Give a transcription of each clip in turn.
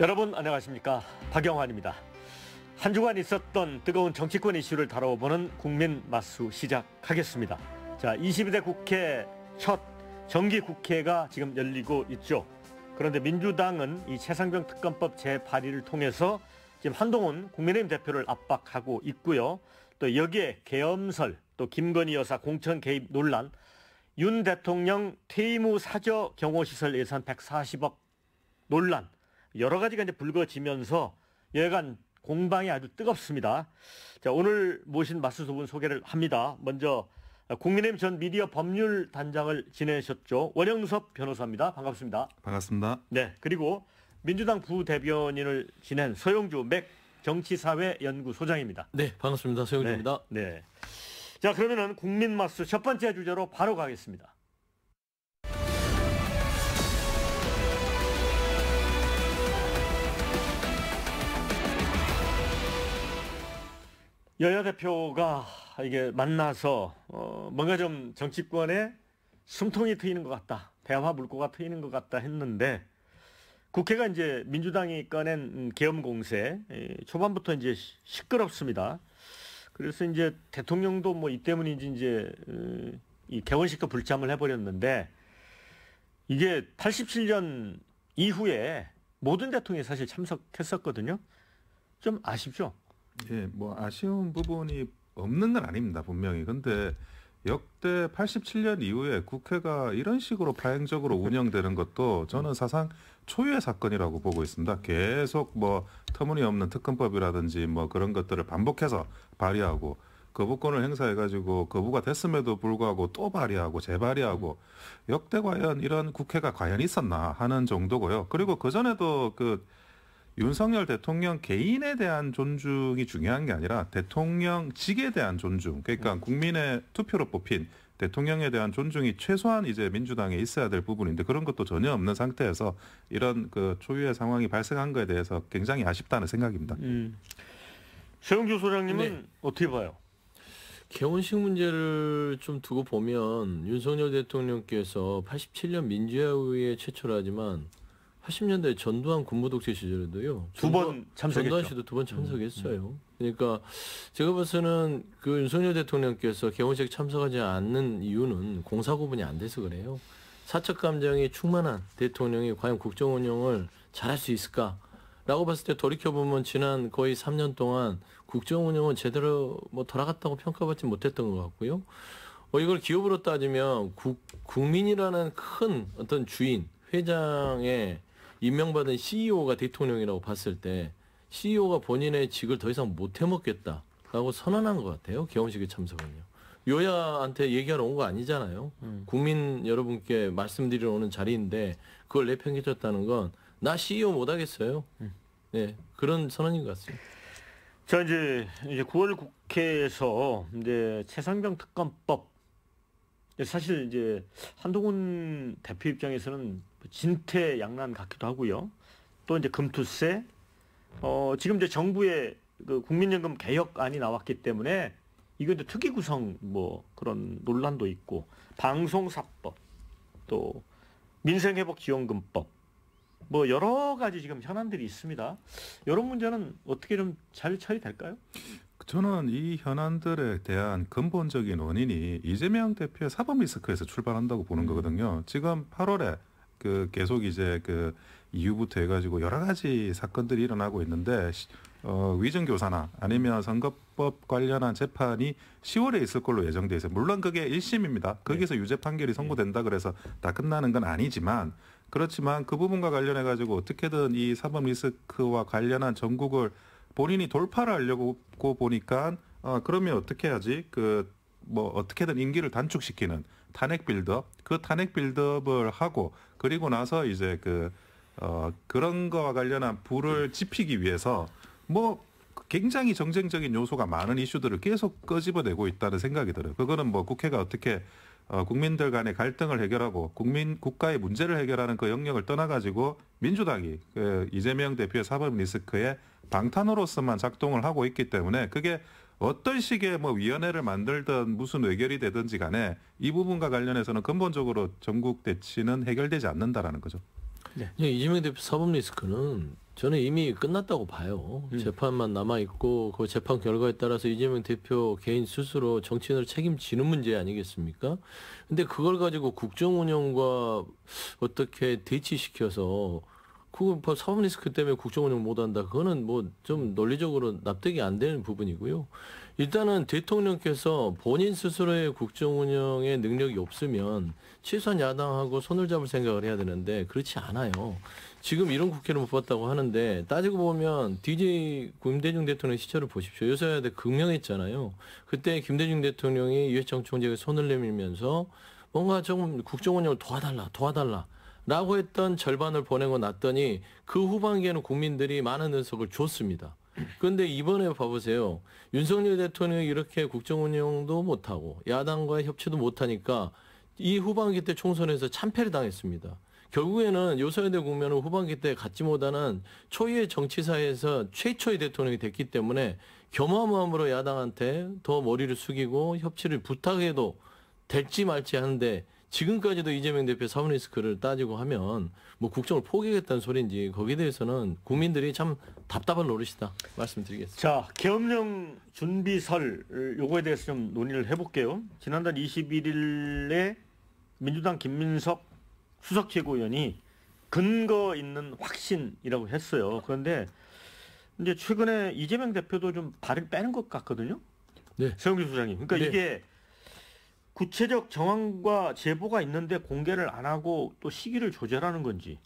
여러분 안녕하십니까 박영환입니다. 한 주간 있었던 뜨거운 정치권 이슈를 다뤄보는 국민 마수 시작하겠습니다. 자, 22대 국회 첫 정기 국회가 지금 열리고 있죠. 그런데 민주당은 이 최상병 특검법 제8위를 통해서 지금 한동훈 국민의힘 대표를 압박하고 있고요. 또 여기에 계엄설, 또 김건희 여사 공천 개입 논란, 윤 대통령 퇴임 후 사저 경호시설 예산 140억 논란, 여러 가지가 이제 불거지면서 여간 공방이 아주 뜨겁습니다. 자, 오늘 모신 마스소분 소개를 합니다. 먼저 국민의힘 전 미디어 법률 단장을 지내셨죠. 원영섭 변호사입니다. 반갑습니다. 반갑습니다. 네. 그리고 민주당 부대변인을 지낸 서용주 맥 정치사회연구소장입니다. 네. 반갑습니다. 서용주입니다. 네. 네. 자, 그러면은 국민 마스 첫 번째 주제로 바로 가겠습니다. 여야 대표가 이게 만나서 어 뭔가 좀 정치권에 숨통이 트이는 것 같다. 대화 물꼬가 트이는 것 같다 했는데 국회가 이제 민주당이 꺼낸 계엄 공세 초반부터 이제 시끄럽습니다. 그래서 이제 대통령도 뭐 이 때문인지 이제 어, 이 개원식도 불참을 해버렸는데 이게 87년 이후에 모든 대통령이 사실 참석했었거든요. 좀 아쉽죠. 예, 뭐 아쉬운 부분이 없는 건 아닙니다, 분명히. 근데 역대 87년 이후에 국회가 이런 식으로 파행적으로 운영되는 것도 저는 사상 초유의 사건이라고 보고 있습니다. 계속 뭐 터무니없는 특검법이라든지 뭐 그런 것들을 반복해서 발의하고 거부권을 그 행사해가지고 거부가 됐음에도 불구하고 또 발의하고 재발의하고 역대 과연 이런 국회가 과연 있었나 하는 정도고요. 그리고 그전에도 그 윤석열 대통령 개인에 대한 존중이 중요한 게 아니라 대통령직에 대한 존중. 그러니까 음. 국민의 투표로 뽑힌 대통령에 대한 존중이 최소한 이제 민주당에 있어야 될 부분인데 그런 것도 전혀 없는 상태에서 이런 그 초유의 상황이 발생한 거에 대해서 굉장히 아쉽다는 생각입니다. 음. 최영주 소장님은 네. 어떻게 봐요? 개원식 문제를 좀 두고 보면 윤석열 대통령께서 87년 민주화의회 최초라지만 80년대 전두환 군부독재 시절에도요. 두 번 참석했죠. 전두환 씨도 두 번 참석했어요. 음, 음. 그러니까 제가 봐서는 그 윤석열 대통령께서 개원식 참석하지 않는 이유는 공사 구분이 안 돼서 그래요. 사적 감정이 충만한 대통령이 과연 국정 운영을 잘할 수 있을까? 라고 봤을 때 돌이켜보면 지난 거의 3년 동안 국정 운영은 제대로 뭐 돌아갔다고 평가받지 못했던 것 같고요. 어, 이걸 기업으로 따지면 국, 국민이라는 큰 어떤 주인, 회장의 임명받은 CEO가 대통령이라고 봤을 때 CEO가 본인의 직을 더 이상 못 해먹겠다라고 선언한 것 같아요. 개원식에 참석은요. 여야한테 얘기하러 온 거 아니잖아요. 음. 국민 여러분께 말씀드리러 오는 자리인데 그걸 내팽개쳤다는 건 나 CEO 못 하겠어요. 음. 네 그런 선언인 것 같습니다. 자 이제 이제 9월 국회에서 이제 최상병 특검법 사실 이제 한동훈 대표 입장에서는 뭐 진퇴양난 같기도 하고요. 또 이제 금투세, 어, 지금 이제 정부의 그 국민연금 개혁안이 나왔기 때문에 이건 이제 특이 구성 뭐 그런 논란도 있고 방송사법 또 민생회복지원금법 뭐 여러 가지 지금 현안들이 있습니다. 이런 문제는 어떻게 좀 잘 처리될까요? 저는 이 현안들에 대한 근본적인 원인이 이재명 대표의 사법 리스크에서 출발한다고 보는 음. 거거든요. 지금 8월에 그 계속 이제 그 이후부터 해가지고 여러 가지 사건들이 일어나고 있는데 어, 위증 교사나 아니면 선거법 관련한 재판이 10월에 있을 걸로 예정돼 있어요. 물론 그게 1심입니다. 거기서 네. 유죄 판결이 선고된다 네. 그래서 다 끝나는 건 아니지만 그렇지만 그 부분과 관련해 가지고 어떻게든 이 사법 리스크와 관련한 전국을 본인이 돌파를 하려고 보니까 어, 그러면 어떻게 해야지 그 뭐 어떻게든 임기를 단축시키는 탄핵 빌드업 그 탄핵 빌드업을 하고 그리고 나서 이제 그 어, 그런 거와 관련한 불을 지피기 위해서 뭐 굉장히 정쟁적인 요소가 많은 이슈들을 계속 끄집어내고 있다는 생각이 들어요. 그거는 뭐 국회가 어떻게 어, 국민들 간의 갈등을 해결하고 국민 국가의 문제를 해결하는 그 영역을 떠나가지고 민주당이 그 이재명 대표의 사법 리스크에 방탄으로서만 작동을 하고 있기 때문에 그게 어떤 식의 뭐 위원회를 만들든 무슨 외결이 되든지 간에 이 부분과 관련해서는 근본적으로 전국 대치는 해결되지 않는다라는 거죠. 네. 예, 이재명 대표 사법 리스크는 저는 이미 끝났다고 봐요. 음. 재판만 남아있고 그 재판 결과에 따라서 이재명 대표 개인 스스로 정치인을 책임지는 문제 아니겠습니까? 근데 그걸 가지고 국정 운영과 어떻게 대치시켜서 그거 뭐 사법 리스크 때문에 국정운영 못한다. 그거는 뭐 좀 논리적으로 납득이 안 되는 부분이고요. 일단은 대통령께서 본인 스스로의 국정운영의 능력이 없으면 최소한 야당하고 손을 잡을 생각을 해야 되는데 그렇지 않아요. 지금 이런 국회를 못 봤다고 하는데 따지고 보면 DJ 김대중 대통령 시절을 보십시오. 요새에 극명했잖아요. 그때 김대중 대통령이 유해정 총재에게 손을 내밀면서 뭔가 조금 국정운영을 도와달라, 도와달라. 라고 했던 절반을 보내고 났더니 그 후반기에는 국민들이 많은 의석을 줬습니다. 그런데 이번에 봐보세요. 윤석열 대통령이 이렇게 국정 운영도 못하고 야당과의 협치도 못하니까 이 후반기 때 총선에서 참패를 당했습니다. 결국에는 요소야대 국면을 후반기 때 갖지 못하는 초유의 정치사에서 최초의 대통령이 됐기 때문에 겸허함으로 야당한테 더 머리를 숙이고 협치를 부탁해도 될지 말지 하는데 지금까지도 이재명 대표 사무니스크를 따지고 하면 뭐 국정을 포기하겠다는 소리인지 거기에 대해서는 국민들이 참 답답한 노릇이다 말씀드리겠습니다. 자, 계엄령 준비설 요거에 대해서 좀 논의를 해볼게요. 지난달 21일에 민주당 김민석 수석 최고위원이 근거 있는 확신이라고 했어요. 그런데 이제 최근에 이재명 대표도 좀 발을 빼는 것 같거든요. 네. 세용기 소장님. 그러니까 네. 이게 구체적 정황과 제보가 있는데 공개를 안 하고 또 시기를 조절하는 건지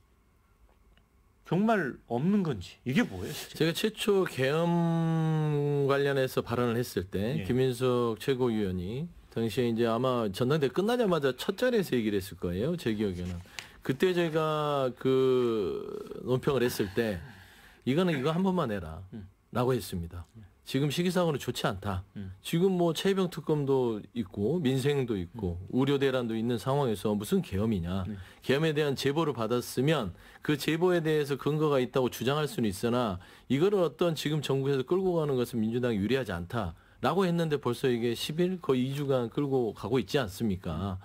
정말 없는 건지 이게 뭐예요? 진짜? 제가 최초 계엄 관련해서 발언을 했을 때 예. 김인석 최고위원이 당시에 이제 아마 전당대 끝나자마자 첫 자리에서 얘기를 했을 거예요. 제 기억에는 그때 제가 그 논평을 했을 때 이거는 이거 한 번만 해라라고 음. 했습니다. 음. 지금 시기상으로 좋지 않다. 음. 지금 뭐 채병 특검도 있고 민생도 있고 음. 우려 대란도 있는 상황에서 무슨 계엄이냐. 네. 계엄에 대한 제보를 받았으면 그 제보에 대해서 근거가 있다고 주장할 수는 있으나 이거를 어떤 지금 정부에서 끌고 가는 것은 민주당이 유리하지 않다. 라고 했는데 벌써 이게 10일 거의 2주간 끌고 가고 있지 않습니까?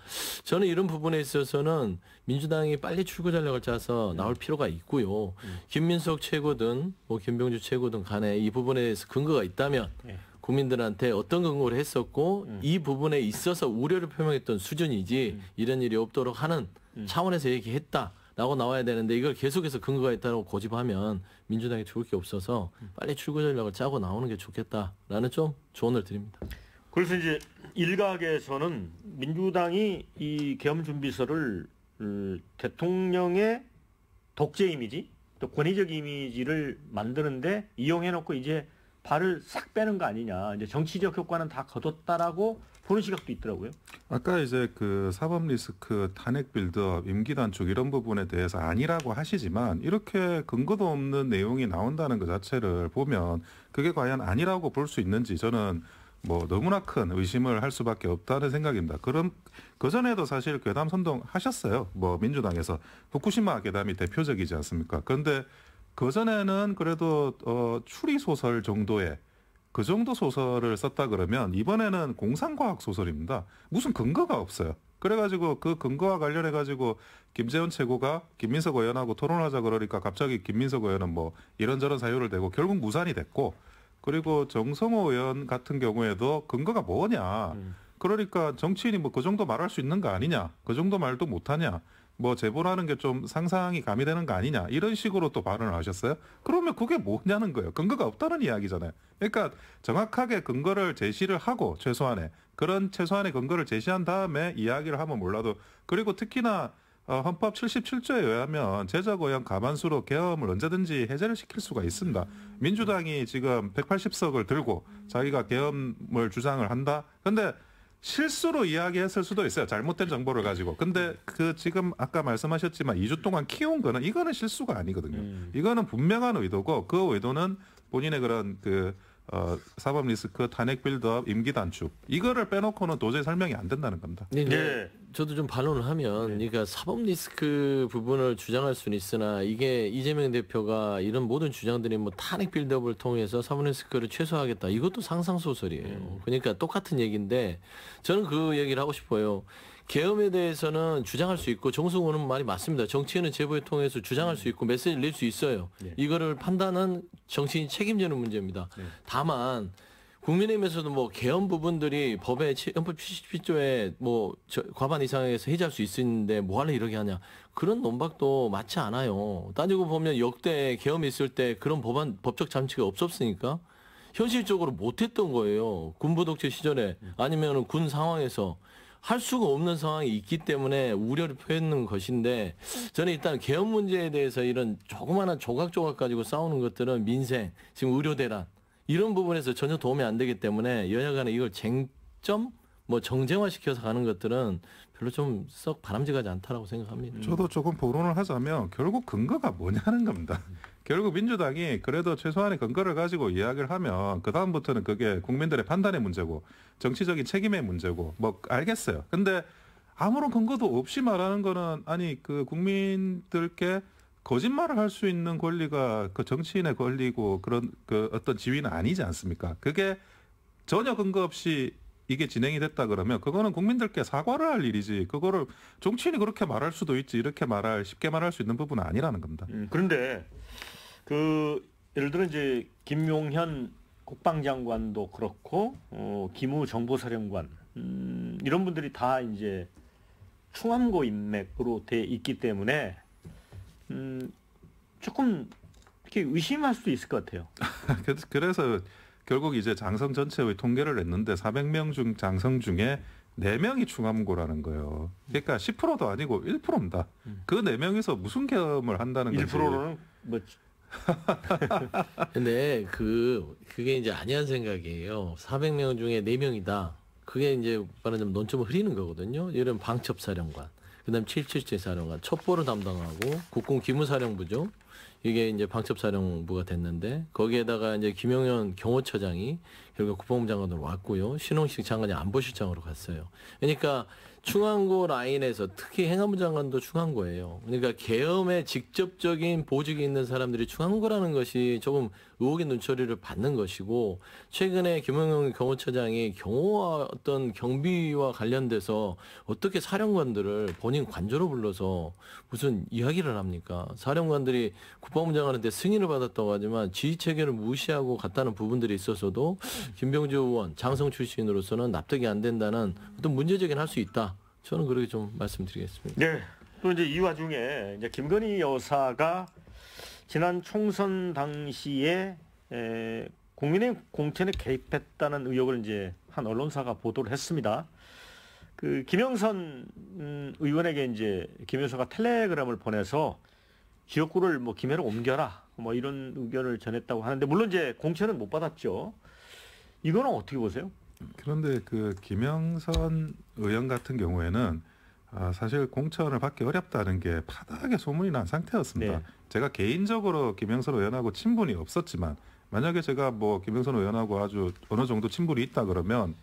저는 이런 부분에 있어서는 민주당이 빨리 출구 전략을 짜서 나올 필요가 있고요. 김민석 최고든 뭐 김병주 최고든 간에 이 부분에 대해서 근거가 있다면 네. 국민들한테 어떤 근거를 했었고 음. 이 부분에 있어서 우려를 표명했던 수준이지 음. 이런 일이 없도록 하는 음. 차원에서 얘기했다. 라고 나와야 되는데 이걸 계속해서 근거가 있다고 고집하면 민주당이 좋을 게 없어서 빨리 출구 전략을 짜고 나오는 게 좋겠다라는 좀 조언을 드립니다. 그래서 이제 일각에서는 민주당이 이 계엄준비서를 어, 대통령의 독재 이미지 또 권위적 이미지를 만드는데 이용해놓고 이제 발을 싹 빼는 거 아니냐 이제 정치적 효과는 다 거뒀다라고 그런 시각도 있더라고요. 아까 이제 그 사법 리스크, 탄핵 빌드업, 임기 단축 이런 부분에 대해서 아니라고 하시지만 이렇게 근거도 없는 내용이 나온다는 것 자체를 보면 그게 과연 아니라고 볼 수 있는지 저는 뭐 너무나 큰 의심을 할 수밖에 없다는 생각입니다. 그럼 그 전에도 사실 괴담 선동 하셨어요. 뭐 민주당에서 후쿠시마 괴담이 대표적이지 않습니까? 그런데 그 전에는 그래도 어 추리 소설 정도의 그 정도 소설을 썼다 그러면 이번에는 공상과학 소설입니다. 무슨 근거가 없어요. 그래가지고 그 근거와 관련해가지고 김재원 최고가 김민석 의원하고 토론하자 그러니까 갑자기 김민석 의원은 뭐 이런저런 사유를 대고 결국 무산이 됐고 그리고 정성호 의원 같은 경우에도 근거가 뭐냐. 음. 그러니까 정치인이 뭐 그 정도 말할 수 있는 거 아니냐. 그 정도 말도 못하냐. 뭐 제보라는 게 좀 상상이 가미되는 거 아니냐 이런 식으로 또 발언을 하셨어요. 그러면 그게 뭐냐는 거예요. 근거가 없다는 이야기잖아요. 그러니까 정확하게 근거를 제시를 하고 최소한의 그런 최소한의 근거를 제시한 다음에 이야기를 하면 몰라도 그리고 특히나 어, 헌법 77조에 의하면 제자고양 가반수로 계엄을 언제든지 해제를 시킬 수가 있습니다. 민주당이 지금 180석을 들고 자기가 계엄을 주장을 한다. 근데 실수로 이야기했을 수도 있어요. 잘못된 정보를 가지고. 근데 그 지금 아까 말씀하셨지만 2주 동안 키운 거는 이거는 실수가 아니거든요. 음. 이거는 분명한 의도고 그 의도는 본인의 그런 그 어, 사법 리스크, 탄핵 빌드업, 임기 단축 이거를 빼놓고는 도저히 설명이 안 된다는 겁니다. 네, 네. 예. 저도 좀 반론을 하면, 네. 그러니까 사법 리스크 부분을 주장할 수는 있으나 이게 이재명 대표가 이런 모든 주장들이 뭐 탄핵 빌드업을 통해서 사법 리스크를 최소화하겠다 이것도 상상 소설이에요. 네. 그러니까 똑같은 얘기인데 저는 그 얘기를 하고 싶어요. 계엄에 대해서는 주장할 수 있고 정승호는 말이 맞습니다. 정치인은 제보에 통해서 주장할 수 있고 메시지를 낼 수 있어요. 네. 이거를 판단은 정치인 책임지는 문제입니다. 네. 다만 국민의힘에서도 뭐 개헌 부분들이 법에 헌법 77조에 뭐 과반 이상에서 해제할 수 있는데 뭐하러 이렇게 하냐 그런 논박도 맞지 않아요. 따지고 보면 역대 개헌이 있을 때 그런 법안 법적 장치가 없었으니까 현실적으로 못했던 거예요. 군부독재 시절에 네. 아니면군 상황에서 할 수가 없는 상황이 있기 때문에 우려를 표했는 것인데 저는 일단 개헌 문제에 대해서 이런 조그마한 조각조각 가지고 싸우는 것들은 민생, 지금 의료 대란 이런 부분에서 전혀 도움이 안 되기 때문에 여야간에 이걸 쟁점 뭐 정쟁화시켜서 가는 것들은 별로 좀 썩 바람직하지 않다라고 생각합니다. 저도 조금 보론을 하자면 결국 근거가 뭐냐는 겁니다. 결국 민주당이 그래도 최소한의 근거를 가지고 이야기를 하면 그 다음부터는 그게 국민들의 판단의 문제고 정치적인 책임의 문제고 뭐 알겠어요. 근데 아무런 근거도 없이 말하는 거는 아니 그 국민들께 거짓말을 할 수 있는 권리가 그 정치인의 권리고 그런 그 어떤 지위는 아니지 않습니까? 그게 전혀 근거 없이 이게 진행이 됐다 그러면 그거는 국민들께 사과를 할 일이지 그거를 정치인이 그렇게 말할 수도 있지 이렇게 말할 쉽게 말할 수 있는 부분은 아니라는 겁니다. 음, 그런데 그 예를 들어 이제 김용현 국방장관도 그렇고 어, 김우 정보사령관 음, 이런 분들이 다 이제 충암고 인맥으로 돼 있기 때문에 음, 조금 이렇게 의심할 수도 있을 것 같아요. 그래서 결국 이제 장성 전체의 통계를 냈는데 400명 중 장성 중에 4명이 충암고라는 거예요. 그러니까 10%도 아니고 1%입니다. 음. 그 4명에서 무슨 경험을 한다는 거지. 1%는 뭐 근데 그 그게 이제 아니한 생각이에요. 400명 중에 4명이다. 그게 이제 말하자면 논점을 흐리는 거거든요. 예를 방첩사령관, 그다음 777 사령관, 첩보를 담당하고 국군 기무사령부죠. 이게 이제 방첩사령부가 됐는데 거기에다가 이제 김영현 경호처장이 결국 국방부 장관으로 왔고요. 신홍식 장관이 안보실장으로 갔어요. 그러니까 충안고 라인에서 특히 행안부 장관도 충안고예요. 그러니까 계엄에 직접적인 보직이 있는 사람들이 충안고라는 것이 조금 의혹의 눈초리를 받는 것이고 최근에 김영용 경호처장이 경호와 어떤 경비와 관련돼서 어떻게 사령관들을 본인 관저로 불러서 무슨 이야기를 합니까? 사령관들이 국방부 장관한테 승인을 받았다고 하지만 지휘 체계를 무시하고 갔다는 부분들이 있어서도 김병주 의원 장성 출신으로서는 납득이 안 된다는 어떤 문제적인 할 수 있다. 저는 그렇게 좀 말씀드리겠습니다. 네. 또 이제 이 와중에 이제 김건희 여사가 지난 총선 당시에 에, 국민의 공천에 개입했다는 의혹을 이제 한 언론사가 보도를 했습니다. 그 김영선 음, 의원에게 이제 김여사가 텔레그램을 보내서 지역구를 뭐 김해로 옮겨라 뭐 이런 의견을 전했다고 하는데 물론 이제 공천은 못 받았죠. 이거는 어떻게 보세요? 그런데 그 김영선 의원 같은 경우에는 아, 사실 공천을 받기 어렵다는 게 파다하게 소문이 난 상태였습니다. 네. 제가 개인적으로 김영선 의원하고 친분이 없었지만 만약에 제가 뭐 김영선 의원하고 아주 어느 정도 친분이 있다 그러면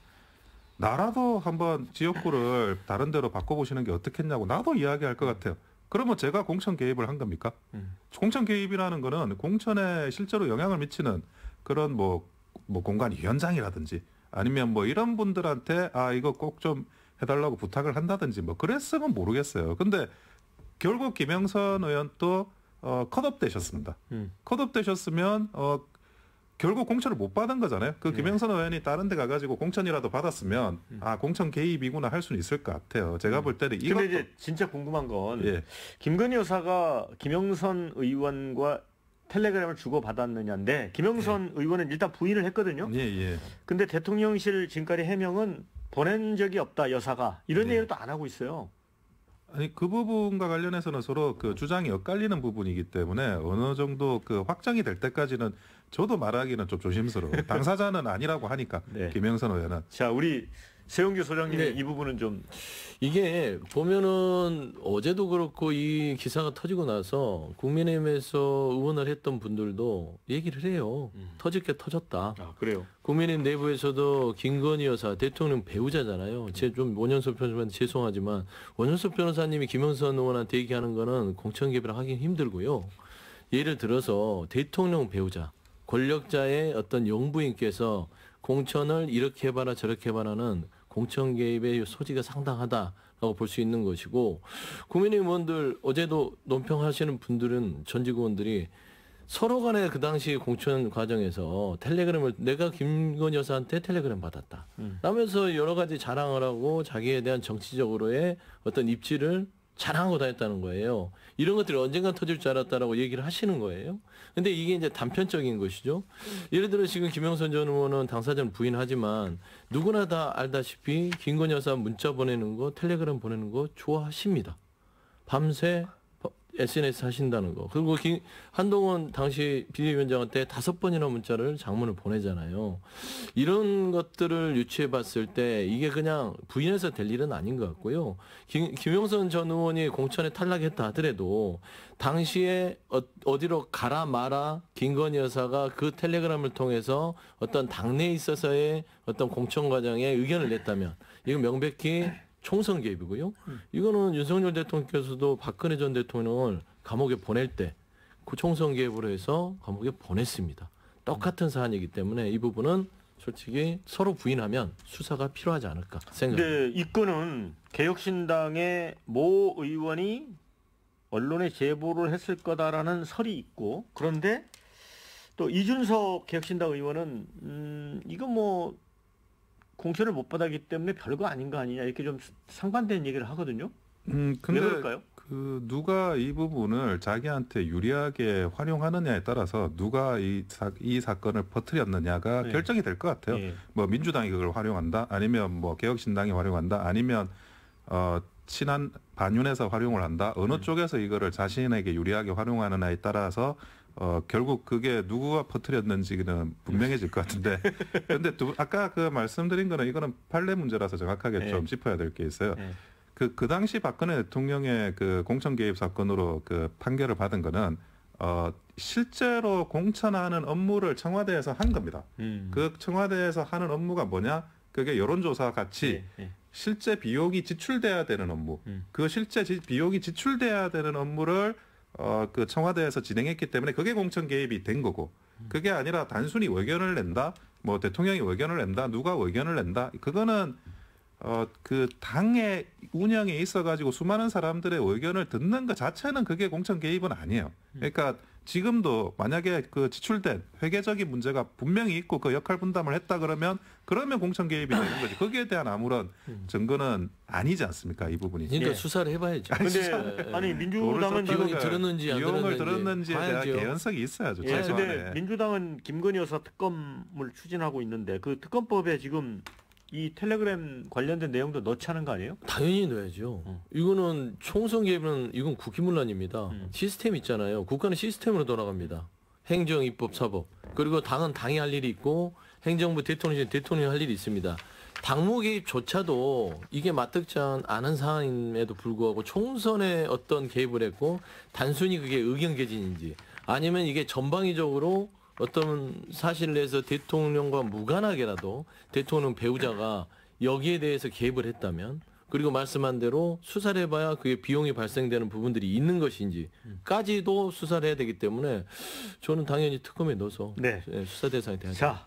나라도 한번 지역구를 다른 데로 바꿔보시는 게 어떻겠냐고 나도 이야기할 것 같아요. 그러면 제가 공천 개입을 한 겁니까? 음. 공천 개입이라는 거는 공천에 실제로 영향을 미치는 그런 뭐, 뭐 공간 위원장이라든지 아니면 뭐 이런 분들한테 아, 이거 꼭좀 해달라고 부탁을 한다든지 뭐 그랬으면 모르겠어요. 근데 결국 김영선 의원 또 어, 컷업 되셨습니다. 음. 컷업 되셨으면 어, 결국 공천을 못 받은 거잖아요. 그 예. 김영선 네. 의원이 다른 데 가가지고 공천이라도 받았으면 음. 아 공천 개입이구나 할 수는 있을 것 같아요. 제가 음. 볼 때는 이거. 근데 이제 진짜 궁금한 건 예. 김건희 여사가 김영선 의원과 텔레그램을 주고 받았느냐인데 김영선 예. 의원은 일단 부인을 했거든요. 예, 예. 근데 대통령실 지금까지 해명은 보낸 적이 없다 여사가 이런 네. 얘기를 또안 하고 있어요. 아니 그 부분과 관련해서는 서로 그 주장이 엇갈리는 부분이기 때문에 어느 정도 그 확정이 될 때까지는 저도 말하기는 좀 조심스러워. 당사자는 아니라고 하니까 네. 김영선 의원은. 자 우리 세용규 소장님이 네. 이 부분은 좀 이게 보면은 어제도 그렇고 이 기사가 터지고 나서 국민의힘에서 의원을 했던 분들도 얘기를 해요. 음. 터질 게 터졌다. 아 그래요. 국민의힘 내부에서도 김건희 여사 대통령 배우자잖아요. 제 좀 원현섭 변호사한테 죄송하지만 원현섭 변호사님이 김영선 의원한테 얘기하는 거는 공천개별랑 하긴 힘들고요. 예를 들어서 대통령 배우자 권력자의 어떤 영부인께서 공천을 이렇게 해봐라 저렇게 해봐라는 공천 개입의 소지가 상당하다라고 볼 수 있는 것이고 국민의원들 어제도 논평하시는 분들은 전직 의원들이 서로 간에 그 당시 공천 과정에서 텔레그램을 내가 김건 여사한테 텔레그램 받았다. 음. 라면서 여러 가지 자랑을 하고 자기에 대한 정치적으로의 어떤 입지를 자랑하고 다녔다는 거예요. 이런 것들이 언젠간 터질 줄 알았다라고 얘기를 하시는 거예요. 근데 이게 이제 단편적인 것이죠. 예를 들어 지금 김영선 전 의원은 당사자는 부인하지만 누구나 다 알다시피 김건 여사 문자 보내는 거, 텔레그램 보내는 거 좋아하십니다. 밤새 SNS 하신다는 거. 그리고 김, 한동훈 당시 비대위원장한테 다섯 번이나 문자를 장문을 보내잖아요. 이런 것들을 유추해 봤을 때 이게 그냥 부인해서 될 일은 아닌 것 같고요. 김, 김용선 전 의원이 공천에 탈락했다 하더라도 당시에 어, 어 디로 가라 마라 김건희 여사가 그 텔레그램을 통해서 어떤 당내에 있어서의 어떤 공천 과정에 의견을 냈다면 이거 명백히 총선 개입이고요. 음. 이거는 윤석열 대통령께서도 박근혜 전 대통령을 감옥에 보낼 때그 총선 개입으로 해서 감옥에 보냈습니다. 똑같은 사안이기 때문에 이 부분은 솔직히 서로 부인하면 수사가 필요하지 않을까 생각합니다. 네, 이 건은 개혁신당의 모 의원이 언론에 제보를 했을 거다라는 설이 있고 그런데 또 이준석 개혁신당 의원은 음 이거 뭐 공천을 못 받았기 때문에 별거 아닌 거 아니냐 이렇게 좀 상반된 얘기를 하거든요. 음, 근데 그럴까요? 그 누가 이 부분을 자기한테 유리하게 활용하느냐에 따라서 누가 이, 사, 이 사건을 퍼뜨렸느냐가 네. 결정이 될 것 같아요. 네. 뭐 민주당이 그걸 활용한다, 아니면 뭐 개혁신당이 활용한다, 아니면 어 친한 반윤에서 활용을 한다. 어느 네. 쪽에서 이거를 자신에게 유리하게 활용하느냐에 따라서 어, 결국 그게 누구가 퍼뜨렸는지는 분명해질 것 같은데. 그런데 두, 아까 그 말씀드린 거는 이거는 판례 문제라서 정확하게 네. 좀 짚어야 될 게 있어요. 네. 그, 그 당시 박근혜 대통령의 그 공천 개입 사건으로 그 판결을 받은 거는 어, 실제로 공천하는 업무를 청와대에서 한 겁니다. 음. 그 청와대에서 하는 업무가 뭐냐? 그게 여론조사 같이 네. 네. 실제 비용이 지출돼야 되는 업무. 음. 그 실제 지, 비용이 지출돼야 되는 업무를 어, 그 청와대에서 진행했기 때문에 그게 공천 개입이 된 거고 그게 아니라 단순히 의견을 낸다 뭐 대통령이 의견을 낸다 누가 의견을 낸다 그거는 어, 그 당의 운영에 있어 가지고 수많은 사람들의 의견을 듣는 것 자체는 그게 공천 개입은 아니에요. 그러니까 지금도 만약에 그 지출된 회계적인 문제가 분명히 있고 그 역할 분담을 했다 그러면 그러면 공천 개입이 되는 거지. 거기에 대한 아무런 음. 증거는 아니지 않습니까? 이 부분이. 그러니까 예. 수사를 해봐야죠. 아니, 근데 아니 민주당은 비용이 들었는지 안 비용을 들었는지에 대한 개연성이 있어야죠. 예, 최소 근데 민주당은 김건희 여사 특검을 추진하고 있는데 그 특검법에 지금 이 텔레그램 관련된 내용도 넣지 않은 거 아니에요? 당연히 넣어야죠. 음. 이거는 총선 개입은 이건 국기문란입니다. 음. 시스템 있잖아요. 국가는 시스템으로 돌아갑니다. 행정, 입법, 사법. 그리고 당은 당이 할 일이 있고 행정부 대통령이 대통령이 할 일이 있습니다. 당무 개입조차도 이게 맞득지 않은 상황임에도 불구하고 총선에 어떤 개입을 했고 단순히 그게 의견 개진인지 아니면 이게 전방위적으로 어떤 사실 내에서 대통령과 무관하게라도 대통령 배우자가 여기에 대해서 개입을 했다면 그리고 말씀한 대로 수사를 해봐야 그게 비용이 발생되는 부분들이 있는 것인지까지도 수사를 해야 되기 때문에 저는 당연히 특검에 넣어서 네. 예, 수사 대상이 돼야 자,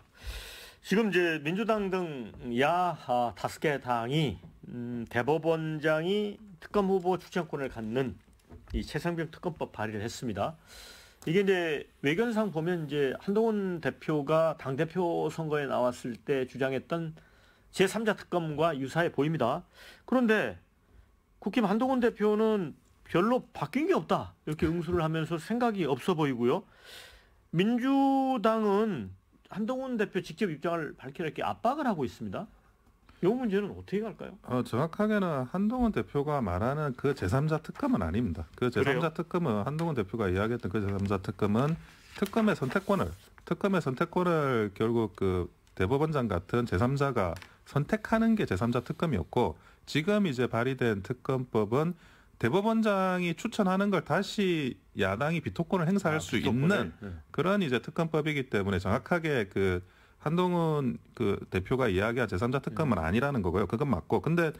지금 이제 민주당 등야 아, 다섯 개 당이 음, 대법원장이 특검 후보 추천권을 갖는 이 최상병 특검법 발의를 했습니다. 이게 이제 외견상 보면 이제 한동훈 대표가 당 대표 선거에 나왔을 때 주장했던 제3자 특검과 유사해 보입니다. 그런데 국힘 한동훈 대표는 별로 바뀐 게 없다 이렇게 응수를 하면서 생각이 없어 보이고요. 민주당은 한동훈 대표 직접 입장을 밝히려 이렇게 압박을 하고 있습니다. 이 문제는 어떻게 갈까요? 어, 정확하게는 한동훈 대표가 말하는 그 제3자 특검은 아닙니다. 그 제3자 그래요? 특검은 한동훈 대표가 이야기했던 그 제3자 특검은 특검의 선택권을 특검의 선택권을 결국 그 대법원장 같은 제3자가 선택하는 게 제3자 특검이었고 지금 이제 발의된 특검법은 대법원장이 추천하는 걸 다시 야당이 비토권을 행사할 아, 수 비토권을? 있는 네. 그런 이제 특검법이기 때문에 정확하게 그 한동훈 그 대표가 이야기한 제산자 특검은 음. 아니라는 거고요. 그건 맞고. 근데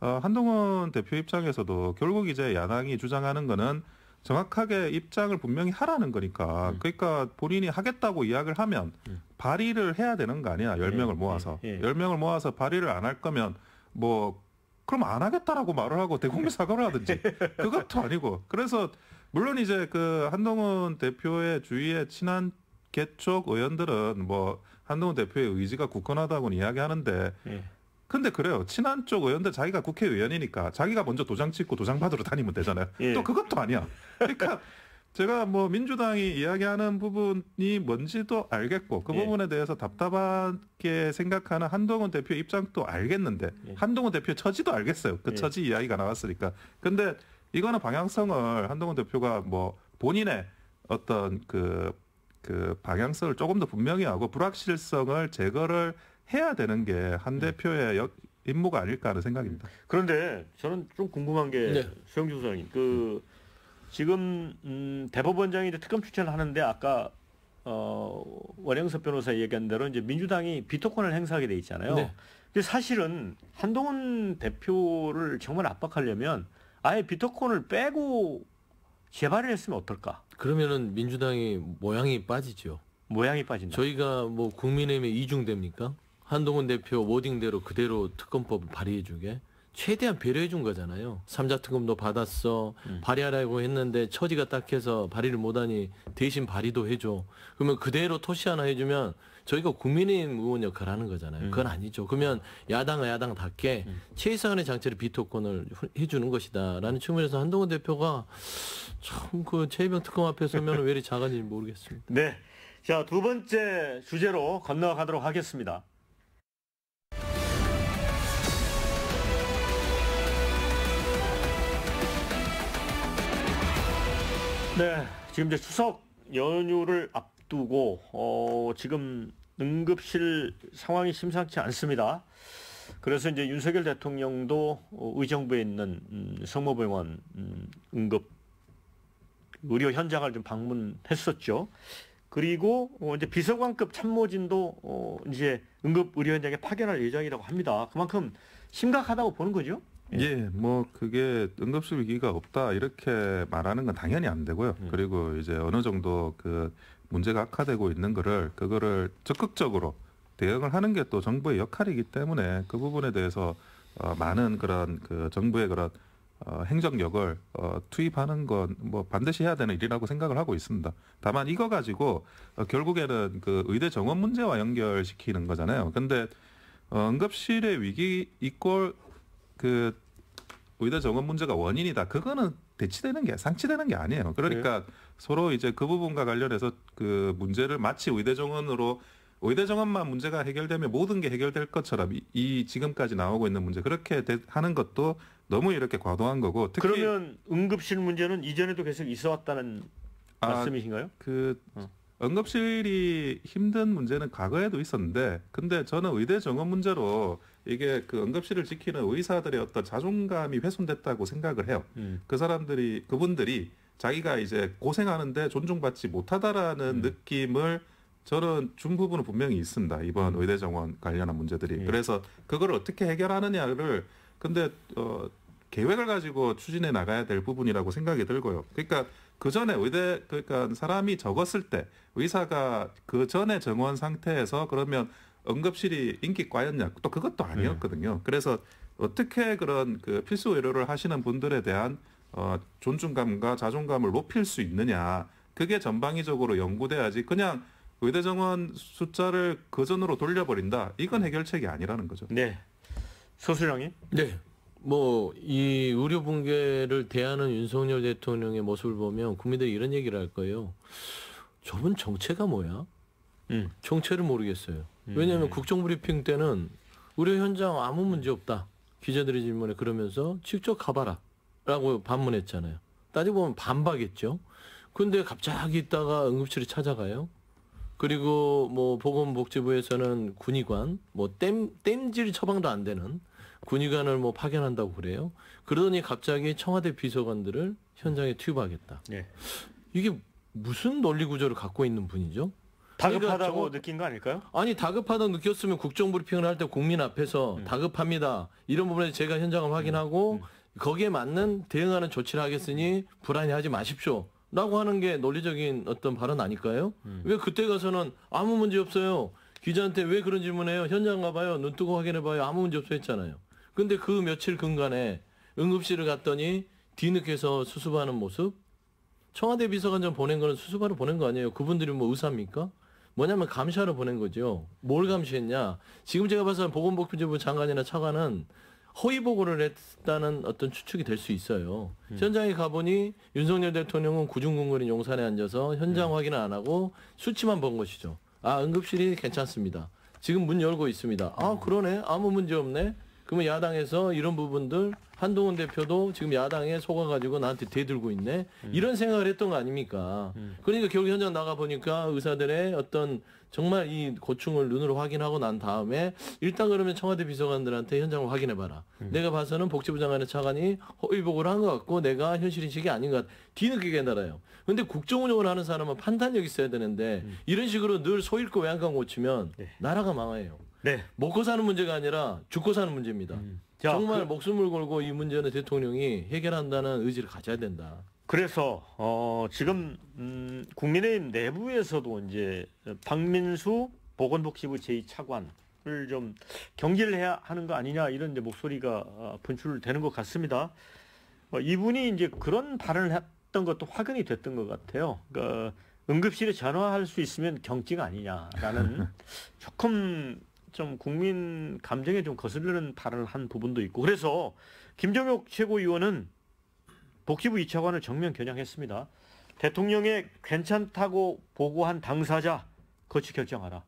어, 한동훈 대표 입장에서도 결국 이제 야당이 주장하는 거는 정확하게 입장을 분명히 하라는 거니까 음. 그러니까 본인이 하겠다고 이야기를 하면 음. 발의를 해야 되는 거 아니야 열명을 예, 예, 모아서 예. 열명을 모아서 발의를 안 할 거면 뭐 그럼 안 하겠다라고 말을 하고 대국민 사과를 하든지 그것도 아니고 그래서 물론 이제 그 한동훈 대표의 주위에 친한 개척 의원들은 뭐 한동훈 대표의 의지가 굳건하다고는 이야기하는데 예. 근데 그래요. 친한 쪽 의원들 자기가 국회의원이니까 자기가 먼저 도장 찍고 도장 받으러 다니면 되잖아요. 예. 또 그것도 아니야. 그러니까 제가 뭐 민주당이 이야기하는 부분이 뭔지도 알겠고 그 예. 부분에 대해서 답답하게 생각하는 한동훈 대표 입장도 알겠는데 예. 한동훈 대표 처지도 알겠어요. 그 예. 처지 이야기가 나왔으니까. 근데 이거는 방향성을 한동훈 대표가 뭐 본인의 어떤 그그 방향성을 조금 더 분명히 하고 불확실성을 제거를 해야 되는 게한 네. 대표의 역, 임무가 아닐까 하는 생각입니다. 그런데 저는 좀 궁금한 게 네. 수영주 소장님 그 지금 음, 대법원장이 이제 특검 추천을 하는데 아까 어, 원영섭 변호사 얘기한 대로 이제 민주당이 비토권을 행사하게 돼 있잖아요. 네. 근데 사실은 한동훈 대표를 정말 압박하려면 아예 비토권을 빼고 재발을 했으면 어떨까? 그러면은 민주당이 모양이 빠지죠. 모양이 빠진다. 저희가 뭐 국민의힘에 이중됩니까? 한동훈 대표 워딩대로 그대로 특검법을 발의해주게 최대한 배려해준 거잖아요. 삼자특검도 받았어. 음. 발의하라고 했는데 처지가 딱해서 발의를 못하니 대신 발의도 해줘. 그러면 그대로 토시 하나 해주면 저희가 국민의힘 의원 역할을 하는 거잖아요. 그건 음. 아니죠. 그러면 야당은 야당답게 음. 최소한의 장치를 비토권을 해주는 것이다라는 측면에서 한동훈 대표가 참 그 최혜병 특검 앞에 서면 왜 이리 작아지지 모르겠습니다. 네. 자, 두 번째 주제로 건너가도록 하겠습니다. 네, 지금 이제 추석 연휴를 앞 앞두고 어, 지금 응급실 상황이 심상치 않습니다. 그래서 이제 윤석열 대통령도 의정부에 있는 음, 성모병원 음, 응급 의료 현장을 좀 방문했었죠. 그리고 어, 이제 비서관급 참모진도 어, 이제 응급 의료 현장에 파견할 예정이라고 합니다. 그만큼 심각하다고 보는 거죠. 예, 예 뭐 그게 응급실 위기가 없다 이렇게 말하는 건 당연히 안 되고요. 음. 그리고 이제 어느 정도 그 문제가 악화되고 있는 거를 그거를 적극적으로 대응을 하는 게 또 정부의 역할이기 때문에 그 부분에 대해서 어, 많은 그런 그 정부의 그런 어, 행정력을 어, 투입하는 건 뭐 반드시 해야 되는 일이라고 생각을 하고 있습니다. 다만 이거 가지고 어, 결국에는 그 의대 정원 문제와 연결시키는 거잖아요. 근데 어, 응급실의 위기 이꼴 그 의대 정원 문제가 원인이다. 그거는 대치되는게 상치되는 게 아니에요. 네. 그러니까 네. 서로 이제 그 부분과 관련해서 그 문제를 마치 의대정원으로 의대정원만 문제가 해결되면 모든 게 해결될 것처럼 이, 이 지금까지 나오고 있는 문제 그렇게 되, 하는 것도 너무 이렇게 과도한 거고. 그러면 응급실 문제는 이전에도 계속 있어왔다는 아, 말씀이신가요? 그 어. 응급실이 힘든 문제는 과거에도 있었는데 근데 저는 의대 정원 문제로 이게 그 응급실을 지키는 의사들의 어떤 자존감이 훼손됐다고 생각을 해요. 음. 그 사람들이 그분들이 자기가 이제 고생하는데 존중받지 못하다라는 음. 느낌을 저는 중부분은 분명히 있습니다. 이번 음. 의대 정원 관련한 문제들이. 예. 그래서 그걸 어떻게 해결하느냐를 근데 어 계획을 가지고 추진해 나가야 될 부분이라고 생각이 들고요. 그러니까 그 전에 의대 그러니까 사람이 적었을 때 의사가 그 전에 정원 상태에서 그러면 응급실이 인기과였냐 또 그것도 네. 아니었거든요. 네. 그래서 어떻게 그런 그 필수 의료를 하시는 분들에 대한 어, 존중감과 자존감을 높일 수 있느냐 그게 전방위적으로 연구돼야지 그냥 의대 정원 숫자를 그전으로 돌려버린다 이건 음. 해결책이 아니라는 거죠. 네, 소수령이 네. 뭐 이 의료 붕괴를 대하는 윤석열 대통령의 모습을 보면 국민들이 이런 얘기를 할 거예요. 저분 정체가 뭐야? 음. 정체를 모르겠어요. 음. 왜냐하면 국정브리핑 때는 의료 현장 아무 문제 없다. 기자들의 질문에 그러면서 직접 가봐라. 라고 반문했잖아요. 따지고 보면 반박했죠. 근데 갑자기 있다가 응급실에 찾아가요. 그리고 뭐 보건복지부에서는 군의관, 뭐 땜, 땜질 처방도 안 되는 군의관을 뭐 파견한다고 그래요. 그러더니 갑자기 청와대 비서관들을 현장에 투입하겠다. 네. 이게 무슨 논리 구조를 갖고 있는 분이죠? 다급하다고 그 느낀 거 아닐까요? 아니 다급하다 느꼈으면 국정 브리핑을 할 때 국민 앞에서 음. 다급합니다. 이런 부분에 제가 현장을 음. 확인하고 음. 거기에 맞는 대응하는 조치를 하겠으니 음. 불안해하지 마십시오. 라고 하는 게 논리적인 어떤 발언 아닐까요? 음. 왜 그때 가서는 아무 문제 없어요. 기자한테 왜 그런 질문해요? 현장 가봐요. 눈 뜨고 확인해봐요. 아무 문제 없어 했잖아요. 근데 그 며칠 근간에 응급실을 갔더니 뒤늦게서 수습하는 모습? 청와대 비서관 좀 보낸 거는 수습하러 보낸 거 아니에요? 그분들이 뭐 의사입니까? 뭐냐면 감시하러 보낸 거죠. 뭘 감시했냐? 지금 제가 봐서 보건복지부 장관이나 차관은 허위 보고를 했다는 어떤 추측이 될 수 있어요. 음. 현장에 가보니 윤석열 대통령은 구중궁거린 용산에 앉아서 현장 음. 확인을 안 하고 수치만 본 것이죠. 아 응급실이 괜찮습니다. 지금 문 열고 있습니다. 아 음. 그러네 아무 문제 없네. 그러면 야당에서 이런 부분들 한동훈 대표도 지금 야당에 속아가지고 나한테 대들고 있네 음. 이런 생각을 했던 거 아닙니까? 음. 그러니까 결국 현장 나가 보니까 의사들의 어떤 정말 이 고충을 눈으로 확인하고 난 다음에 일단 그러면 청와대 비서관들한테 현장을 확인해봐라. 음. 내가 봐서는 복지부 장관의 차관이 허위복을 한 것 같고 내가 현실인식이 아닌 것 같. 아 뒤늦게 깨달아요. 근데 국정운영을 하는 사람은 판단력 이 있어야 되는데 음. 이런 식으로 늘 소잃고 외양간 고치면 네. 나라가 망해요. 네. 먹고 사는 문제가 아니라 죽고 사는 문제입니다. 음. 자, 정말 그, 목숨을 걸고 이 문제는 대통령이 해결한다는 의지를 가져야 된다. 그래서 어, 지금 음, 국민의힘 내부에서도 이제 박민수 보건복지부 제2차관을 좀경질를 해야 하는 거 아니냐 이런 이제 목소리가 어, 분출되는 것 같습니다. 어, 이분이 이제 그런 발언을 했던 것도 확인이 됐던 것 같아요. 그러니까 응급실에 전화할 수 있으면 경증 아니냐라는 조금 좀 국민 감정에 좀 거슬리는 발언을 한 부분도 있고 그래서 김정욱 최고위원은 복지부 2차관을 정면 겨냥했습니다. 대통령의 괜찮다고 보고한 당사자 거치 결정하라.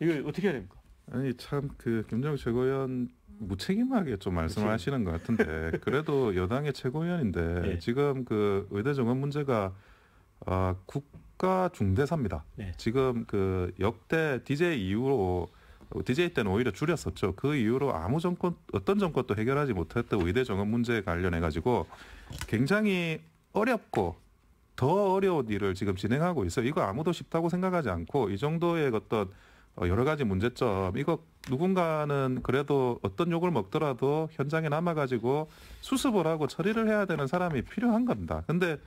이거 어떻게 해야 됩니까? 아니 참 그 김정일 최고위원 무책임하게 좀 말씀하시는 그렇죠. 것 같은데 그래도 여당의 최고위원인데 네. 지금 그 의대 정원 문제가 아, 국가 중대사입니다. 네. 지금 그 역대 디제 이후로 DJ 때는 오히려 줄였었죠. 그 이후로 아무 정권 어떤 정권도 해결하지 못했던 의대 정원 문제에 관련해 가지고 굉장히 어렵고 더 어려운 일을 지금 진행하고 있어. 이거 아무도 쉽다고 생각하지 않고 이 정도의 어떤 어, 여러 가지 문제점 이거 누군가는 그래도 어떤 욕을 먹더라도 현장에 남아 가지고 수습을 하고 처리를 해야 되는 사람이 필요한 겁니다. 근데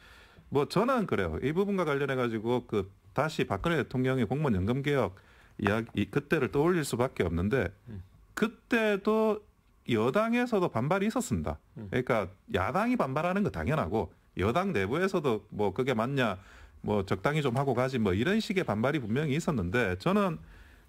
뭐 저는 그래요. 이 부분과 관련해 가지고 그 다시 박근혜 대통령의 공무원 연금 개혁 이야기 그때를 떠올릴 수밖에 없는데 음. 그때도 여당에서도 반발이 있었습니다. 음. 그러니까 야당이 반발하는 거 당연하고 여당 내부에서도 뭐 그게 맞냐 뭐 적당히 좀 하고 가지 뭐 이런 식의 반발이 분명히 있었는데 저는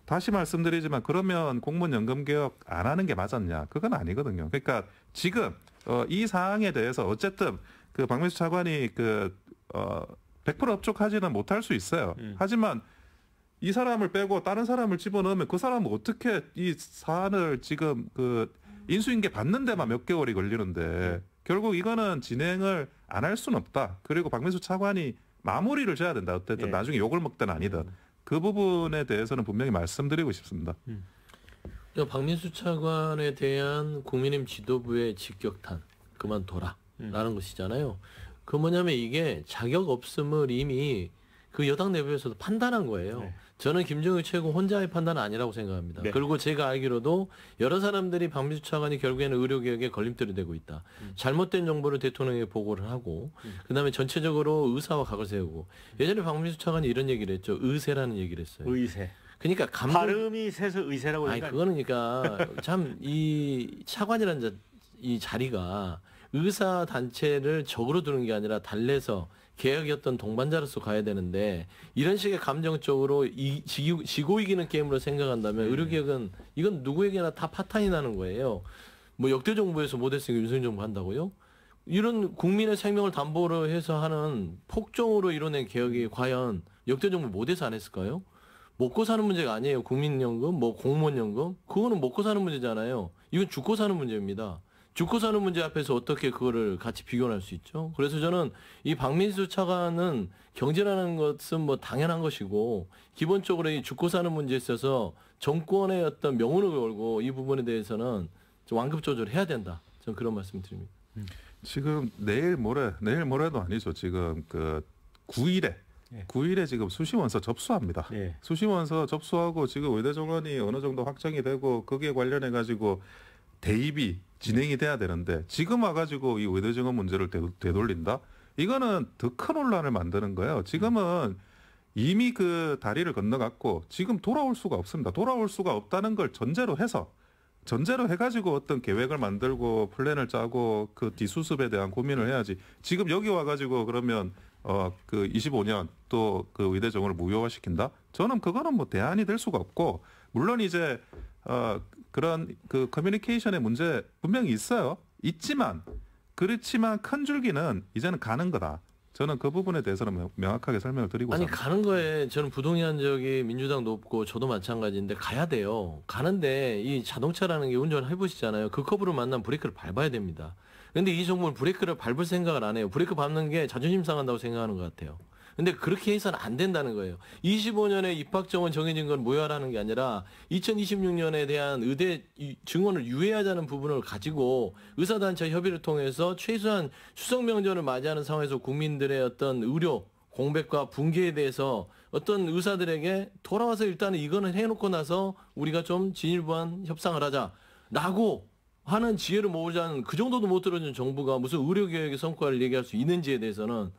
다시 말씀드리지만 그러면 공무원 연금 개혁 안 하는 게 맞았냐 그건 아니거든요. 그러니까 지금 어, 이 사항에 대해서 어쨌든 그 박민수 차관이 그 어, 100%업적하지는 못할 수 있어요. 음. 하지만 이 사람을 빼고 다른 사람을 집어넣으면 그 사람은 어떻게 이 사안을 지금 그 인수인계 받는 데만 몇 개월이 걸리는데 결국 이거는 진행을 안 할 수는 없다. 그리고 박민수 차관이 마무리를 줘야 된다. 어쨌든 예. 나중에 욕을 먹든 아니든 음. 그 부분에 대해서는 분명히 말씀드리고 싶습니다. 음. 박민수 차관에 대한 국민의힘 지도부의 직격탄 그만둬라라는 음. 것이잖아요. 그 뭐냐면 이게 자격 없음을 이미 그 여당 내부에서도 판단한 거예요. 네. 저는 김정일 최고 혼자의 판단은 아니라고 생각합니다. 네. 그리고 제가 알기로도 여러 사람들이 박민수 차관이 결국에는 의료개혁에 걸림돌이 되고 있다. 음. 잘못된 정보를 대통령에게 보고를 하고 음. 그다음에 전체적으로 의사와 각을 세우고 예전에 박민수 차관이 이런 얘기를 했죠. 의세라는 얘기를 했어요. 의세. 그러니까 감독... 발음이 세서 의세라고 아니 그러니까 그거는 그러니까 참 이 차관이라는 자, 이 자리가 의사 단체를 적으로 두는 게 아니라 달래서 개혁이었던 동반자로서 가야 되는데 이런 식의 감정적으로 이, 지고, 지고 이기는 게임으로 생각한다면 네. 의료개혁은 이건 누구에게나 다 파탄이 나는 거예요. 뭐 역대 정부에서 못했으니까 윤석열 정부 한다고요? 이런 국민의 생명을 담보로 해서 하는 폭정으로 이뤄낸 개혁이 과연 역대 정부 못해서 안 했을까요? 먹고 사는 문제가 아니에요. 국민연금, 뭐 공무원연금. 그거는 먹고 사는 문제잖아요. 이건 죽고 사는 문제입니다. 죽고 사는 문제 앞에서 어떻게 그거를 같이 비교할 수 있죠? 그래서 저는 이 박민수 차관은 경제라는 것은 뭐 당연한 것이고 기본적으로 이 죽고 사는 문제에 있어서 정권의 어떤 명운을 걸고 이 부분에 대해서는 좀 완급 조절해야 된다. 저는 그런 말씀 드립니다. 음. 지금 내일 모레 내일 모레도 아니죠. 지금 그 9일에 9일에 예. 지금 수시원서 접수합니다. 예. 수시원서 접수하고 지금 의대 정원이 어느 정도 확정이 되고 거기에 관련해 가지고 대입이 진행이 돼야 되는데 지금 와가지고 이의대증원 문제를 되돌린다? 이거는 더 큰 혼란을 만드는 거예요. 지금은 이미 그 다리를 건너갔고 지금 돌아올 수가 없습니다. 돌아올 수가 없다는 걸 전제로 해서 전제로 해가지고 어떤 계획을 만들고 플랜을 짜고 그 뒤수습에 대한 고민을 해야지. 지금 여기 와가지고 그러면 어 그 25년 또 그 의대 정원을 무효화시킨다? 저는 그거는 뭐 대안이 될 수가 없고 물론 이제 어 그런 그 커뮤니케이션의 문제 분명히 있어요. 있지만 그렇지만 큰 줄기는 이제는 가는 거다. 저는 그 부분에 대해서는 명확하게 설명을 드리고 아니 합니다. 가는 거에 저는 부동의한 적이 민주당도 없고 저도 마찬가지인데 가야 돼요. 가는데 이 자동차라는 게 운전을 해보시잖아요. 그 컵으로 만난 브레이크를 밟아야 됩니다. 근데 이 정부는 브레이크를 밟을 생각을 안 해요. 브레이크 밟는 게 자존심 상한다고 생각하는 것 같아요. 근데 그렇게 해서는 안 된다는 거예요. 25년에 입학 정원 정해진 건 무효라는 게 아니라 2026년에 대한 의대 증원을 유예하자는 부분을 가지고 의사단체 협의를 통해서 최소한 추석 명절을 맞이하는 상황에서 국민들의 어떤 의료 공백과 붕괴에 대해서 어떤 의사들에게 돌아와서 일단은 이거는 해놓고 나서 우리가 좀 진일보한 협상을 하자라고 하는 지혜를 모으자는 그 정도도 못 들어준 정부가 무슨 의료개혁의 성과를 얘기할 수 있는지에 대해서는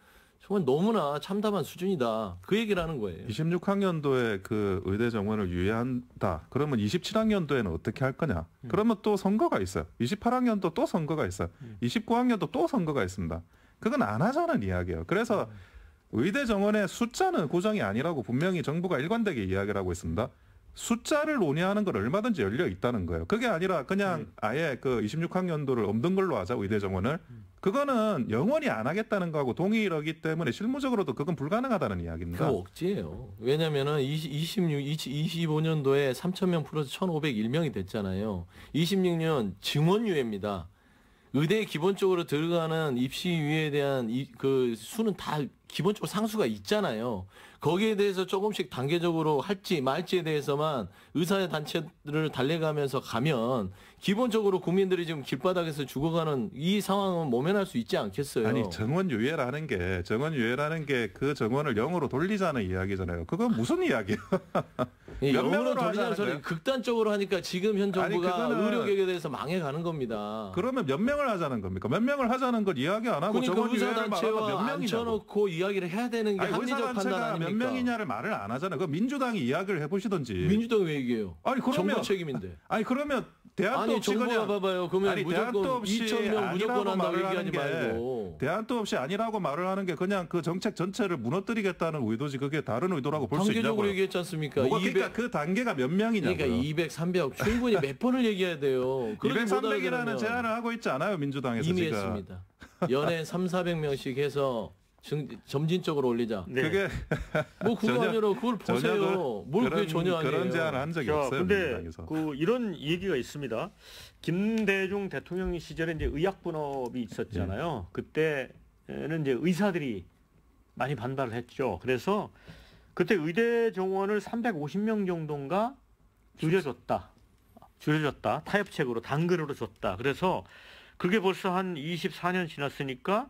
정말 너무나 참담한 수준이다. 그 얘기를 하는 거예요. 26학년도에 그 의대 정원을 유예한다. 그러면 27학년도에는 어떻게 할 거냐? 음. 그러면 또 선거가 있어요. 28학년도 또 선거가 있어요. 음. 29학년도 또 선거가 있습니다. 그건 안 하자는 이야기예요. 그래서 음. 의대 정원의 숫자는 고정이 아니라고 분명히 정부가 일관되게 이야기를 하고 있습니다. 숫자를 논의하는 걸 얼마든지 열려 있다는 거예요. 그게 아니라 그냥 네. 아예 그 26학년도를 없는 걸로 하자 의대 정원을 음. 그거는 영원히 안 하겠다는 거하고 동일하기 때문에 실무적으로도 그건 불가능하다는 이야기입니다. 그 억지예요. 왜냐면 20, 2 5년도에3 0명 풀어서 1,501명이 됐잖아요. 26년 증원유예입니다. 의대에 기본적으로 들어가는 입시 유예에 대한 이, 그 수는 다 기본적으로 상수가 있잖아요. 거기에 대해서 조금씩 단계적으로 할지 말지에 대해서만 의사의 단체를 달래가면서 가면 기본적으로 국민들이 지금 길바닥에서 죽어가는 이 상황은 모면할 수 있지 않겠어요? 아니 정원 유예라는 게 정원 유예라는 게 그 정원을 영으로 돌리자는 이야기잖아요. 그건 무슨 이야기야? 영으로 돌리자는 소리 극단적으로 하니까 지금 현 정부가 의료계에 대해서 망해가는 겁니다. 그러면 몇 명을 하자는 겁니까? 몇 명을 하자는 걸 이야기 안 하고 그러니까 정원 유예를 말하면 몇 명이냐고 이야기를 해야 되는 게 아니, 합리적 판단 아닙니까? 몇 명이냐를 말을 안 하잖아요. 그 민주당이 이야기를 해보시던지 민주당이 왜 얘기해요? 아니 그러면 정부 책임인데. 아니 그러면 대안도 아니, 없이 그냥 봐봐요. 그러면 아니, 대안도 없이 2천 명 무조건 한다고 하지 게, 말고 대안도 없이 아니라고 말을 하는 게 그냥 그 정책 전체를 무너뜨리겠다는 의도지 그게 다른 의도라고 볼 수 있냐고요. 단계적으로 얘기했지 않습니까? 200, 그러니까 그 단계가 몇 명이냐고요. 그러니까 200, 300 충분히 몇 번을 얘기해야 돼요. 200, 300이라는 제안을 하고 있지 않아요 민주당에서 이미 지금. 했습니다. 연애 3, 400명씩 해서 증, 점진적으로 올리자. 네. 그게 뭐 그거 아니라 그걸 보세요. 그 전혀, 뭘 그런, 그게 전혀 아니에요. 그런 제안을 한 적이 자, 없어요. 근데 그 이런 얘기가 있습니다. 김대중 대통령 시절에 이제 의학 분업이 있었잖아요. 네. 그때는 이제 의사들이 많이 반발을 했죠. 그래서 그때 의대 정원을 350명 정도인가 줄여줬다. 줄여줬다. 타협책으로 당근으로 줬다. 그래서 그게 벌써 한 24년 지났으니까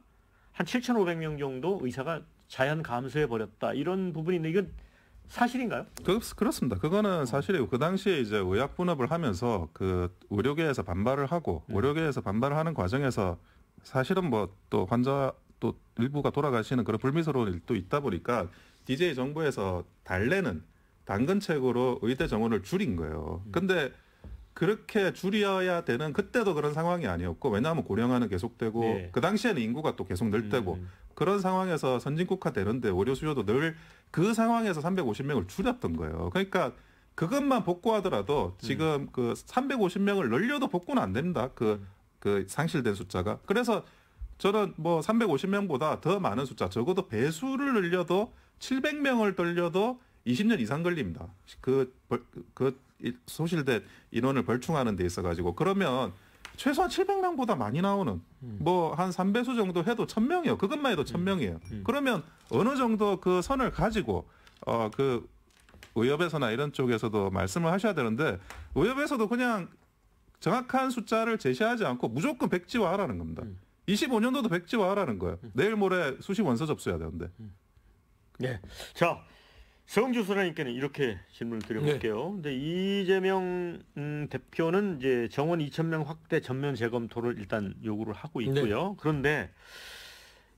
한 7,500명 정도 의사가 자연 감소해 버렸다 이런 부분이 있는데 이건 사실인가요? 그, 그렇습니다. 그거는 어. 사실이고 그 당시에 이제 의약 분업을 하면서 그 의료계에서 반발을 하고 음. 의료계에서 반발을 하는 과정에서 사실은 뭐 또 환자 또 일부가 돌아가시는 그런 불미스러운 일도 있다 보니까 DJ 정부에서 달래는 당근책으로 의대 정원을 줄인 거예요. 음. 근데 그렇게 줄여야 되는 그때도 그런 상황이 아니었고 왜냐하면 고령화는 계속되고 네. 그 당시에는 인구가 또 계속 늘 때고 음. 그런 상황에서 선진국화 되는데 의료 수요도 늘 그 상황에서 350명을 줄였던 거예요. 그러니까 그것만 복구하더라도 음. 지금 음. 그 350명을 늘려도 복구는 안 됩니다. 그그 음. 그 상실된 숫자가. 그래서 저는 뭐 350명보다 더 많은 숫자, 적어도 배수를 늘려도 700명을 늘려도 20년 이상 걸립니다. 그, 그 소실된 인원을 벌충하는 데 있어 가지고 그러면 최소한 700명보다 많이 나오는 음. 뭐한 3배수 정도 해도 1000명이요. 그것만 해도 1000명이에요. 음. 음. 그러면 어느 정도 그 선을 가지고 어 그 의협에서나 이런 쪽에서도 말씀을 하셔야 되는데 의협에서도 그냥 정확한 숫자를 제시하지 않고 무조건 백지화하라는 겁니다. 음. 25년도도 백지화하라는 거예요. 음. 내일 모레 수시 원서 접수해야 되는데. 네. 자, 성주 소장님께는 이렇게 질문을 드려볼게요. 네. 근데 이재명 음, 대표는 이제 정원 2천 명 확대 전면 재검토를 일단 요구를 하고 네. 있고요. 네. 그런데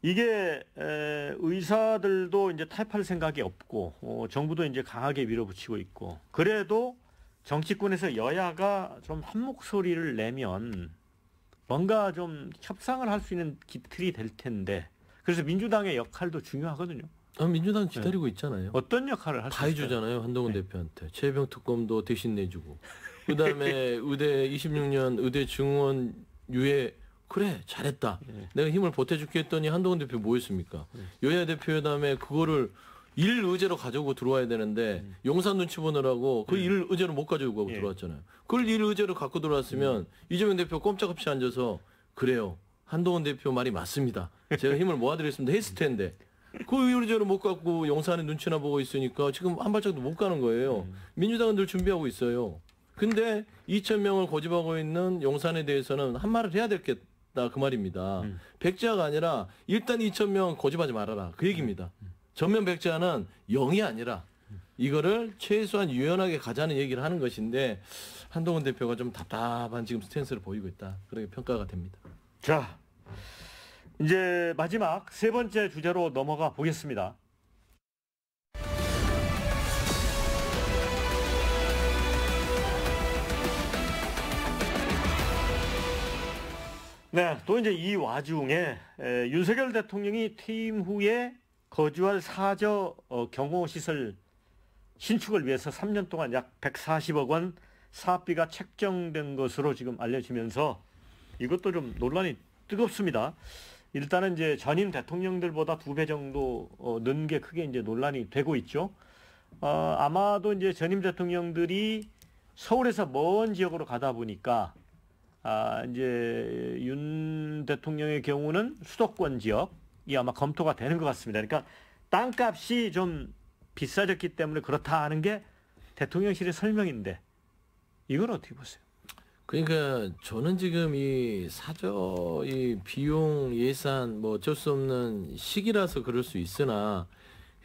이게 에, 의사들도 이제 타협 생각이 없고 어, 정부도 이제 강하게 밀어붙이고 있고 그래도 정치권에서 여야가 좀 한 목소리를 내면 뭔가 좀 협상을 할 수 있는 기틀이 될 텐데 그래서 민주당의 역할도 중요하거든요. 아, 민주당 네. 기다리고 네. 있잖아요. 어떤 역할을 할까요다 해주잖아요. 한동훈 네. 대표한테 최병 특검도 대신 내주고 그다음에 의대 26년 의대 증원 유예 그래 잘했다. 네. 내가 힘을 보태주게 했더니 한동훈 대표 뭐였습니까? 네. 여야 대표회담에 그거를 일 의제로 가져오고 들어와야 되는데 음. 용산 눈치 보느라고 그일 음. 의제로 못 가져오고 예. 들어왔잖아요. 그걸 일 의제로 갖고 들어왔으면 음. 이재명 대표 꼼짝없이 앉아서 그래요. 한동훈 대표 말이 맞습니다. 제가 힘을 모아드렸습니다. 했을 텐데 그 이리저리 못 갖고 용산에 눈치나 보고 있으니까 지금 한 발짝도 못 가는 거예요. 음. 민주당은 늘 준비하고 있어요. 근데 2천 명을 고집하고 있는 용산에 대해서는 한 말을 해야 되겠다그 말입니다. 음. 백제화가 아니라 일단 2천 명 고집하지 말아라 그 얘기입니다. 음. 음. 전면 백제화는 0이 아니라 음. 이거를 최소한 유연하게 가자는 얘기를 하는 것인데 한동훈 대표가 좀 답답한 지금 스탠스를 보이고 있다. 그렇게 평가가 됩니다. 자, 이제 마지막 세 번째 주제로 넘어가 보겠습니다. 네, 또 이제 이 와중에 에, 윤석열 대통령이 퇴임 후에 거주할 사저 어, 경호시설 신축을 위해서 3년 동안 약 140억 원 사업비가 책정된 것으로 지금 알려지면서 이것도 좀 논란이 뜨겁습니다. 일단은 이제 전임 대통령들보다 두 배 정도 어, 는게 크게 이제 논란이 되고 있죠. 어, 아마도 이제 전임 대통령들이 서울에서 먼 지역으로 가다 보니까 아, 이제 윤 대통령의 경우는 수도권 지역이 아마 검토가 되는 것 같습니다. 그러니까 땅값이 좀 비싸졌기 때문에 그렇다 하는 게 대통령실의 설명인데 이건 어떻게 보세요? 그러니까 저는 지금 이 사저 이 비용 예산 뭐 어쩔 수 없는 시기라서 그럴 수 있으나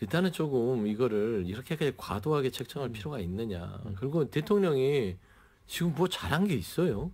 일단은 조금 이거를 이렇게까지 과도하게 책정할 음. 필요가 있느냐. 음. 그리고 대통령이 지금 뭐 잘한 게 있어요.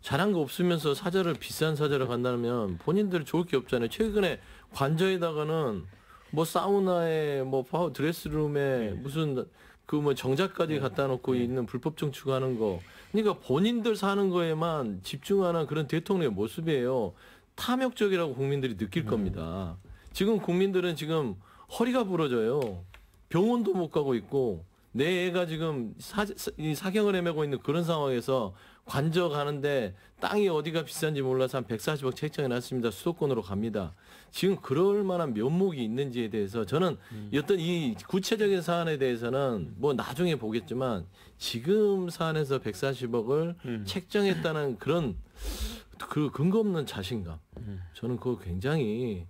잘한 거 없으면서 사자를 비싼 사자를 간다면 본인들 좋을 게 없잖아요. 최근에 관저에다가는 뭐 사우나에 뭐 드레스룸에 네. 무슨 그뭐 정자까지 네. 갖다 놓고 네. 있는 불법 정축하는 거. 그러니까 본인들 사는 거에만 집중하는 그런 대통령의 모습이에요. 탐욕적이라고 국민들이 느낄 네. 겁니다. 지금 국민들은 지금 허리가 부러져요. 병원도 못 가고 있고 내 애가 지금 사, 사경을 헤매고 있는 그런 상황에서 관저 가는데 땅이 어디가 비싼지 몰라서 한 140억 책정해 놨습니다. 수도권으로 갑니다. 지금 그럴 만한 면목이 있는지에 대해서 저는 음. 어떤 이 구체적인 사안에 대해서는 뭐 나중에 보겠지만 지금 사안에서 140억을 음. 책정했다는 그런 그 근거 없는 자신감. 음. 저는 그거 굉장히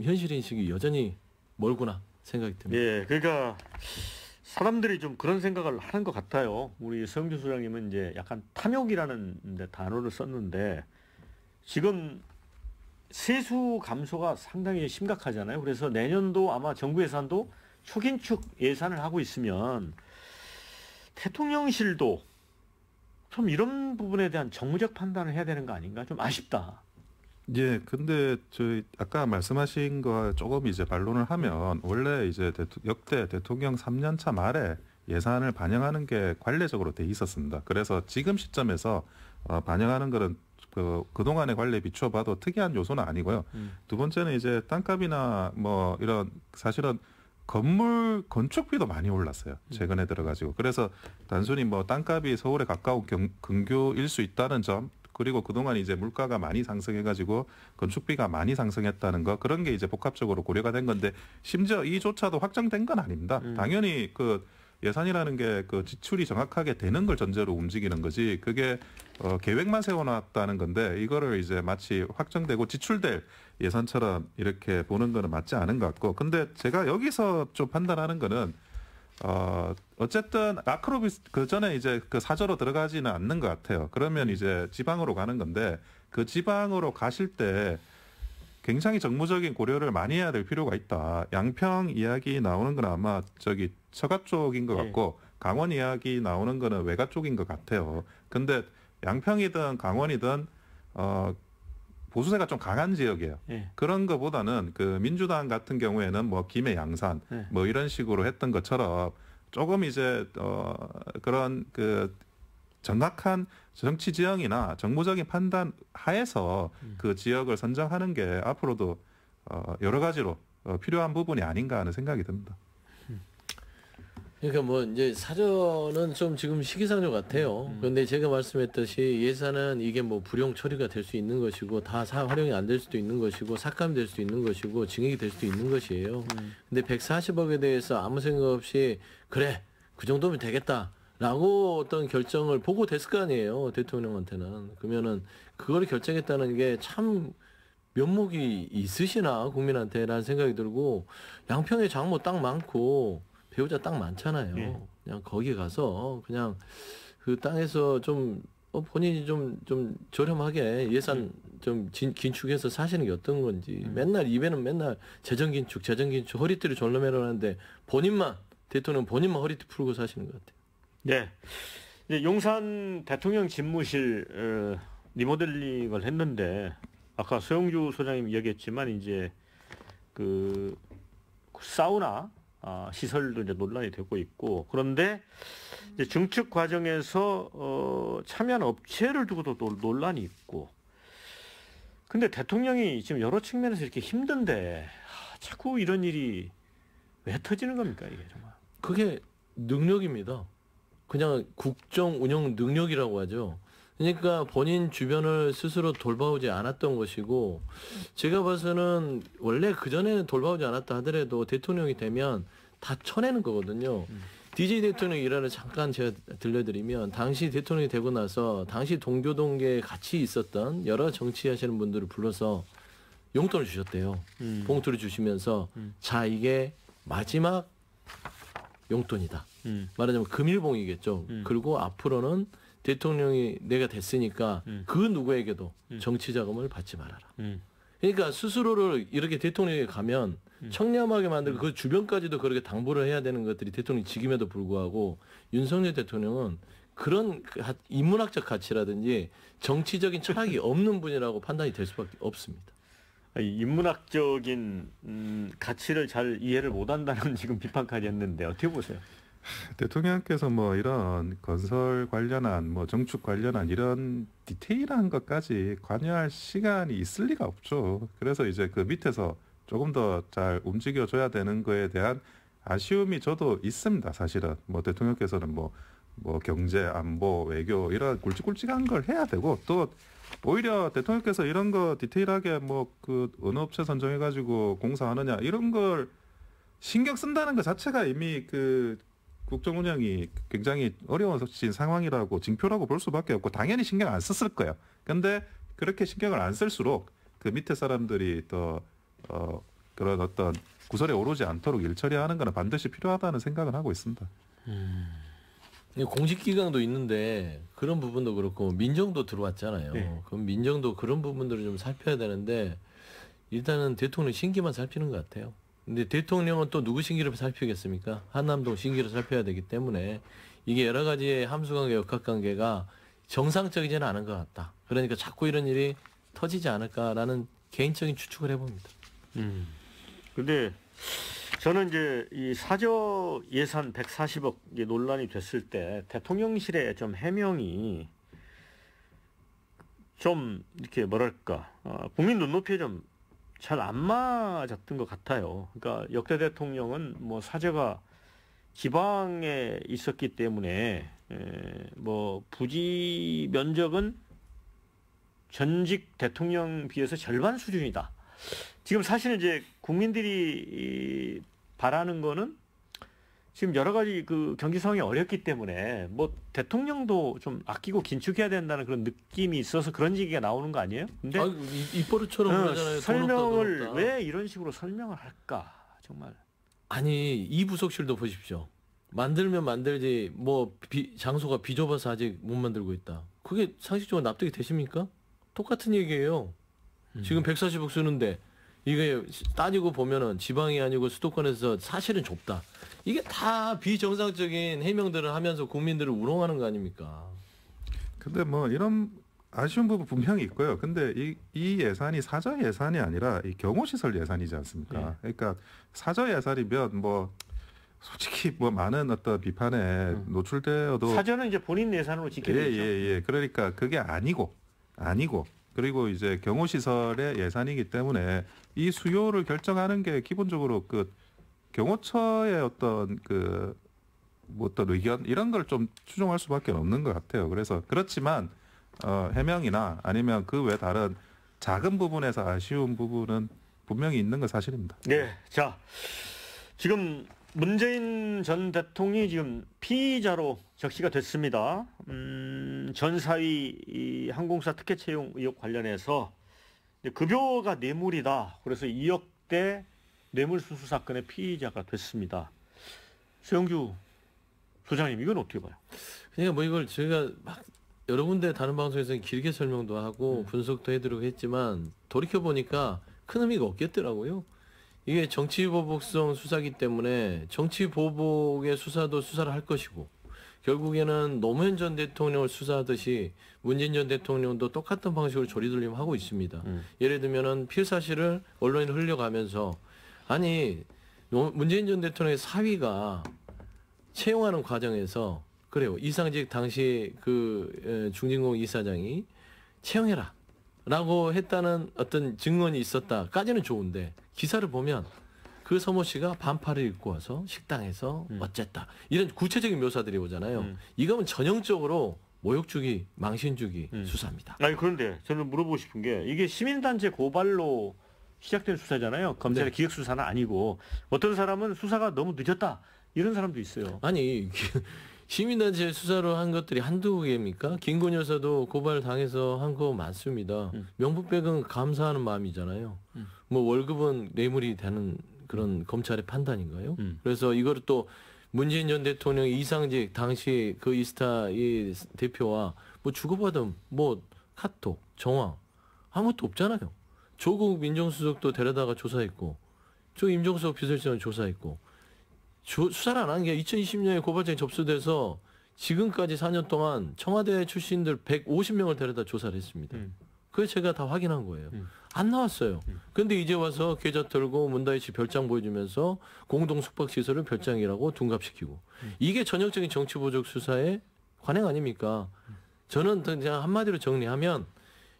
현실 인식이 여전히 멀구나 생각이 듭니다. 예, 그러니까 사람들이 좀 그런 생각을 하는 것 같아요. 우리 서영주 소장님은 이제 약간 탐욕이라는 단어를 썼는데 지금 세수 감소가 상당히 심각하잖아요. 그래서 내년도 아마 정부 예산도 초긴축 예산을 하고 있으면 대통령실도 좀 이런 부분에 대한 정무적 판단을 해야 되는 거 아닌가 좀 아쉽다. 예, 근데 저희 아까 말씀하신 거 조금 이제 반론을 하면 원래 이제 역대 대통령 3년차 말에 예산을 반영하는 게 관례적으로 돼 있었습니다. 그래서 지금 시점에서 어, 반영하는 거는 그 그동안의 관례에 비춰봐도 특이한 요소는 아니고요. 음. 두 번째는 이제 땅값이나 뭐 이런 사실은 건물 건축비도 많이 올랐어요. 음. 최근에 들어가지고. 그래서 단순히 뭐 땅값이 서울에 가까운 경, 근교일 수 있다는 점 그리고 그동안 이제 물가가 많이 상승해가지고 건축비가 많이 상승했다는 거 그런 게 이제 복합적으로 고려가 된 건데 심지어 이조차도 확정된 건 아닙니다. 음. 당연히 그 예산이라는 게 그 지출이 정확하게 되는 걸 전제로 움직이는 거지 그게 어, 계획만 세워놨다는 건데 이거를 이제 마치 확정되고 지출될 예산처럼 이렇게 보는 거는 맞지 않은 것 같고 근데 제가 여기서 좀 판단하는 거는 어, 어쨌든 아크로비스 그 전에 이제 그 사저로 들어가지는 않는 것 같아요. 그러면 이제 지방으로 가는 건데 그 지방으로 가실 때 굉장히 정무적인 고려를 많이 해야 될 필요가 있다. 양평 이야기 나오는 건 아마 저기 처가 쪽인 것 예. 같고 네. 강원 이야기 나오는 거는 외가 쪽인 것 같아요. 근데 양평이든 강원이든 어 보수세가 좀 강한 지역이에요. 네. 그런 것보다는그 민주당 같은 경우에는 뭐 김해 양산 네. 뭐 이런 식으로 했던 것처럼 조금 이제 어 그런 그 정확한 정치 지형이나 정부적인 판단 하에서 음. 그 지역을 선정하는 게 앞으로도 어, 여러 가지로 어, 필요한 부분이 아닌가 하는 생각이 듭니다. 그러니까 뭐 이제 사전은 좀 지금 시기상조 같아요. 음, 음. 그런데 제가 말씀했듯이 예산은 이게 뭐 불용 처리가 될 수 있는 것이고 다 활용이 안 될 수도 있는 것이고 삭감될 수도 있는 것이고 증액이 될 수도 있는 것이에요. 음. 근데 140억에 대해서 아무 생각 없이 그래 그 정도면 되겠다. 라고 어떤 결정을 보고 됐을 거 아니에요. 대통령한테는. 그러면은 그걸 결정했다는 게 참 면목이 있으시나 국민한테 라는 생각이 들고 양평에 장모 뭐 딱 많고 배우자 딱 많잖아요. 네. 그냥 거기 가서 그냥 그 땅에서 좀 어, 본인이 좀, 좀 저렴하게 예산 예. 좀 진, 긴축해서 사시는 게 어떤 건지. 음. 맨날 입에는 맨날 재정 긴축, 재정 긴축, 허리띠를 졸라매라는데 본인만, 대통령 본인만 허리띠 풀고 사시는 것 같아요. 네. 용산 대통령 집무실 어, 리모델링을 했는데 아까 서영주 소장님 얘기했지만 이제 그 사우나 아, 시설도 이제 논란이 되고 있고 그런데 이제 증축 과정에서 어, 참여한 업체를 두고도 또 논란이 있고 근데 대통령이 지금 여러 측면에서 이렇게 힘든데 하, 자꾸 이런 일이 왜 터지는 겁니까 이게 정말 그게 능력입니다. 그냥 국정 운영 능력이라고 하죠. 그러니까 본인 주변을 스스로 돌봐오지 않았던 것이고 제가 봐서는 원래 그전에는 돌봐오지 않았다 하더라도 대통령이 되면 다 쳐내는 거거든요. 음. DJ 대통령 일화를 잠깐 제가 들려드리면 당시 대통령이 되고 나서 당시 동교동계에 같이 있었던 여러 정치하시는 분들을 불러서 용돈을 주셨대요. 음. 봉투를 주시면서 음. 자 이게 마지막 용돈이다. 음. 말하자면 금일봉이겠죠. 음. 그리고 앞으로는 대통령이 내가 됐으니까 음. 그 누구에게도 음. 정치 자금을 받지 말아라. 음. 그러니까 스스로를 이렇게 대통령에 가면 음. 청렴하게 만들고 그 주변까지도 그렇게 당부를 해야 되는 것들이 대통령 직임에도 불구하고 윤석열 대통령은 그런 그 인문학적 가치라든지 정치적인 철학이 없는 분이라고 판단이 될 수밖에 없습니다. 인문학적인 음, 가치를 잘 이해를 못한다는 지금 비판까지 했는데 어떻게 보세요? 대통령께서 뭐 이런 건설 관련한 뭐 정축 관련한 이런 디테일한 것까지 관여할 시간이 있을 리가 없죠. 그래서 이제 그 밑에서 조금 더 잘 움직여줘야 되는 거에 대한 아쉬움이 저도 있습니다. 사실은 뭐 대통령께서는 뭐뭐 뭐 경제 안보 외교 이런 굵직굵직한 걸 해야 되고 또 오히려 대통령께서 이런 거 디테일하게 뭐그 어느 업체 선정해가지고 공사하느냐 이런 걸 신경 쓴다는 것 자체가 이미 그 국정 운영이 굉장히 어려워진 상황이라고 징표라고 볼 수밖에 없고 당연히 신경 안 썼을 거예요. 근데 그렇게 신경을 안 쓸수록 그 밑에 사람들이 또 어, 그런 어떤 구설에 오르지 않도록 일 처리하는 거는 반드시 필요하다는 생각을 하고 있습니다. 음. 공식 기강도 있는데 그런 부분도 그렇고 뭐 민정도 들어왔잖아요. 네. 그럼 민정도 그런 부분들을 좀 살펴야 되는데 일단은 대통령 신기만 살피는 것 같아요. 근데 대통령은 또 누구 신기를 살피겠습니까? 한남동 신기를 살펴야 되기 때문에 이게 여러 가지의 함수관계, 역학관계가 정상적이지는 않은 것 같다. 그러니까 자꾸 이런 일이 터지지 않을까라는 개인적인 추측을 해봅니다. 음. 근데 저는 이제 이 사저 예산 140억 논란이 됐을 때 대통령실의 좀 해명이 좀 이렇게 뭐랄까 어, 국민 눈높이에 좀 잘 안 맞았던 것 같아요. 그러니까 역대 대통령은 뭐사저가 지방에 있었기 때문 에, 뭐 부지 면적은 전직 대통령 비해서 절반 수준이다. 지금 사실은 이제 국민들이 바라는 거는 지금 여러 가지 그 경기 상황이 어렵기 때문에 뭐 대통령도 좀 아끼고 긴축해야 된다는 그런 느낌이 있어서 그런 얘기가 나오는 거 아니에요? 근데 아, 입버릇처럼 어, 설명을 왜 이런 식으로 설명을 할까 정말 아니 이 부속실도 보십시오 만들면 만들지 뭐 비, 장소가 비좁아서 아직 못 만들고 있다 그게 상식적으로 납득이 되십니까? 똑같은 얘기예요 음. 지금 140억 쓰는데 이게 따지고 보면은 지방이 아니고 수도권에서 사실은 좁다. 이게 다 비정상적인 해명들을 하면서 국민들을 우롱하는 거 아닙니까? 근데 뭐 이런 아쉬운 부분 분명히 있고요. 근데 이, 이 예산이 사저 예산이 아니라 이 경호시설 예산이지 않습니까? 예. 그러니까 사저 예산이면 뭐 솔직히 뭐 많은 어떤 비판에 음. 노출되어도 사전은 이제 본인 예산으로 지키는 거죠. 예, 예, 예. 그러니까 그게 아니고 아니고 그리고 이제 경호 시설의 예산이기 때문에 이 수요를 결정하는 게 기본적으로 그 경호처의 어떤 그뭐 어떤 의견 이런 걸 좀 추종할 수밖에 없는 것 같아요. 그래서 그렇지만 어, 해명이나 아니면 그 외 다른 작은 부분에서 아쉬운 부분은 분명히 있는 건 사실입니다. 네, 자 지금 문재인 전 대통령이 지금 피의자로 적시가 됐습니다. 음, 전사위 항공사 특혜 채용 의혹 관련해서 급여가 뇌물이다. 그래서 2억대 뇌물수수 사건의 피의자가 됐습니다. 수영규 소장님, 이건 어떻게 봐요? 그러니까 뭐 이걸 저희가 막 여러 군데 다른 방송에서 길게 설명도 하고 음. 분석도 해드리고 했지만 돌이켜보니까 큰 의미가 없겠더라고요. 이게 정치보복성 수사기 때문에 정치보복의 수사도 수사를 할 것이고 결국에는 노무현 전 대통령을 수사하듯이 문재인 전 대통령도 똑같은 방식으로 조리돌림 하고 있습니다. 음. 예를 들면은 필사실을 언론에 흘려가면서 아니 문재인 전 대통령의 사위가 채용하는 과정에서 그래요 이상직 당시 그 중진공 이사장이 채용해라 라고 했다는 어떤 증언이 있었다까지는 좋은데 기사를 보면 그 서모 씨가 반팔을 입고 와서 식당에서 음. 어쨌다 이런 구체적인 묘사들이 오잖아요. 음. 이거는 전형적으로 모욕 주기, 망신 주기 음. 수사입니다. 아니 그런데 저는 물어보고 싶은 게 이게 시민단체 고발로 시작된 수사잖아요. 검찰의 네. 기획 수사는 아니고 어떤 사람은 수사가 너무 늦었다 이런 사람도 있어요. 아니 시민단체 수사로 한 것들이 한두 개입니까? 김군 여사도 고발 당해서 한 거 많습니다. 음. 명품백은 감사하는 마음이잖아요. 음. 뭐 월급은 뇌물이 되는 그런 음. 검찰의 판단인가요? 음. 그래서 이걸 또 문재인 전 대통령 이상직 당시 그 이스타 이 대표와 뭐 주고받은 뭐 카톡 정황 아무것도 없잖아요. 조국 민정수석도 데려다가 조사했고 저 임종석 비서실장 조사했고 수사를 안 한게 2020년에 고발장이 접수돼서 지금까지 4년 동안 청와대 출신들 150명을 데려다 조사를 했습니다. 음. 그게 제가 다 확인한 거예요. 음. 안 나왔어요. 음. 근데 이제 와서 계좌 털고 문다희 씨 별장 보여주면서 공동 숙박 시설을 별장이라고 둔갑시키고 음. 이게 전형적인 정치 보적 수사의 관행 아닙니까? 저는 그냥 한마디로 정리하면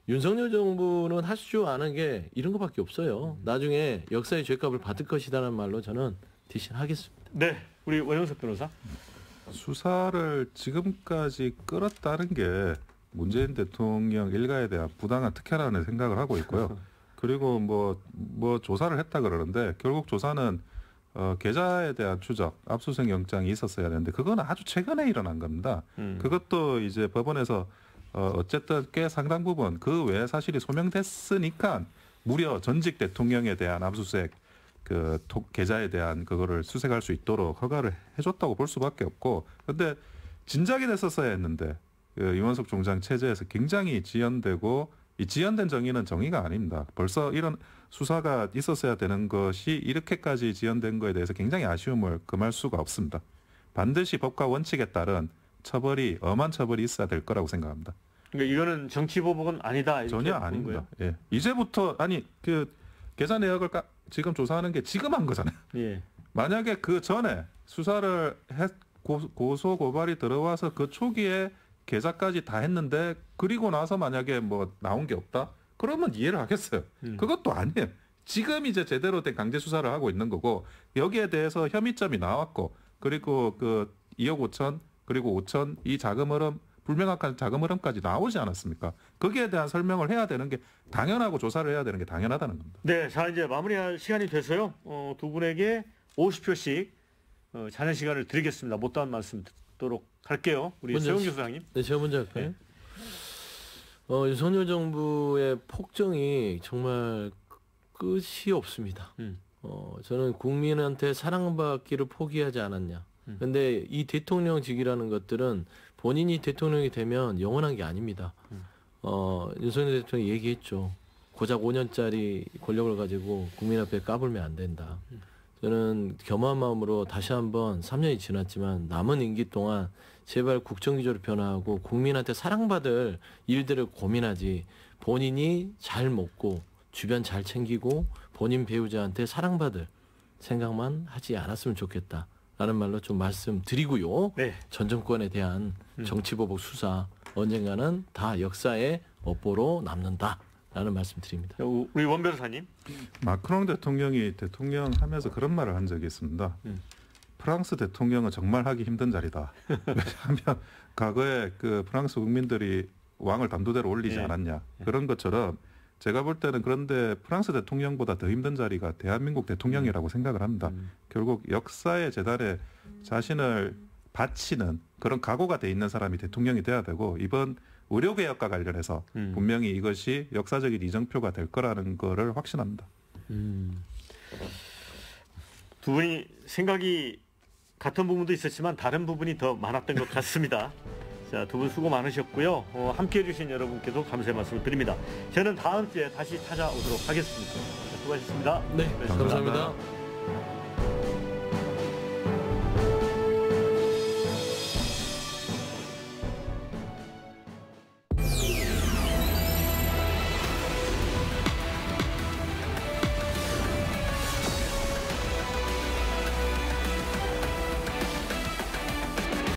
윤석열 정부는 할수 아는 게 이런 것밖에 없어요. 음. 나중에 역사의 죄값을 받을 것이다라는 말로 저는 대신하겠습니다. 네, 우리 원영석 변호사. 수사를 지금까지 끌었다는 게 문재인 대통령 일가에 대한 부당한 특혜라는 생각을 하고 있고요. 그렇죠. 그리고 뭐뭐 뭐 조사를 했다 그러는데 결국 조사는 어, 계좌에 대한 추적, 압수수색 영장이 있었어야 되는데 그건 아주 최근에 일어난 겁니다. 음. 그것도 이제 법원에서 어, 어쨌든 꽤 상당 부분 그 외에 사실이 소명됐으니까 무려 전직 대통령에 대한 압수수색 그 계좌에 대한 그거를 수색할 수 있도록 허가를 해줬다고 볼 수밖에 없고 근데 진작이됐었어야 했는데 그 이원석 총장 체제에서 굉장히 지연되고 이 지연된 정의는 정의가 아닙니다. 벌써 이런 수사가 있었어야 되는 것이 이렇게까지 지연된 거에 대해서 굉장히 아쉬움을 금할 수가 없습니다. 반드시 법과 원칙에 따른 처벌이 엄한 처벌이 있어야 될 거라고 생각합니다. 그러니까 이거는 정치 보복은 아니다. 전혀 아닙니다. 예. 이제부터 아니 그 계좌 내역을 까, 지금 조사하는 게 지금 한 거잖아요. 예. 만약에 그 전에 수사를 했, 고, 소 고발이 들어와서 그 초기에 계좌까지 다 했는데 그리고 나서 만약에 뭐 나온 게 없다. 그러면 이해를 하겠어요. 음. 그것도 아니에요. 지금 이제 제대로 된 강제 수사를 하고 있는 거고 여기에 대해서 혐의점이 나왔고 그리고 그 2억 5천 그리고 5천 이 자금 흐름 불명확한 자금 흐름까지 나오지 않았습니까? 거기에 대한 설명을 해야 되는 게 당연하고 조사를 해야 되는 게 당연하다는 겁니다. 네, 자 이제 마무리할 시간이 돼서요. 어, 두 분에게 50표씩 어, 자녀 시간을 드리겠습니다. 못다한 말씀 듣도록 할게요. 우리 세훈 교수님. 네, 제가 먼저 할까요? 네. 어, 윤석열 정부의 폭정이 정말 끝이 없습니다. 음. 어, 저는 국민한테 사랑받기를 포기하지 않았냐. 음. 근데 이 대통령직이라는 것들은 본인이 대통령이 되면 영원한 게 아닙니다. 음. 어, 윤석열 대통령이 얘기했죠. 고작 5년짜리 권력을 가지고 국민 앞에 까불면 안 된다. 음. 저는 겸허한 마음으로 다시 한번 3년이 지났지만 남은 임기 동안 제발 국정기조를 변화하고 국민한테 사랑받을 일들을 고민하지 본인이 잘 먹고 주변 잘 챙기고 본인 배우자한테 사랑받을 생각만 하지 않았으면 좋겠다. 라는 말로 좀 말씀드리고요. 네. 전 정권에 대한 음. 정치보복 수사 언젠가는 다 역사의 업보로 남는다. 라는 말씀드립니다. 우리 원 변호사님. 마크롱 대통령이 대통령 하면서 그런 말을 한 적이 있습니다. 음. 프랑스 대통령은 정말 하기 힘든 자리다. 왜냐하면 과거에 그 프랑스 국민들이 왕을 담도대로 올리지 네. 않았냐. 네. 그런 것처럼 제가 볼 때는 그런데 프랑스 대통령보다 더 힘든 자리가 대한민국 대통령이라고 생각을 합니다. 음. 결국 역사의 재단에 자신을 바치는 그런 각오가 돼 있는 사람이 대통령이 돼야 되고 이번 의료개혁과 관련해서 음. 분명히 이것이 역사적인 이정표가 될 거라는 거를 확신합니다. 음. 두 분이 생각이 같은 부분도 있었지만 다른 부분이 더 많았던 것 같습니다. 자, 두분 수고 많으셨고요. 어, 함께 해주신 여러분께도 감사의 말씀을 드립니다. 저는 다음 주에 다시 찾아오도록 하겠습니다. 수고하셨습니다. 네, 감사합니다. 감사합니다.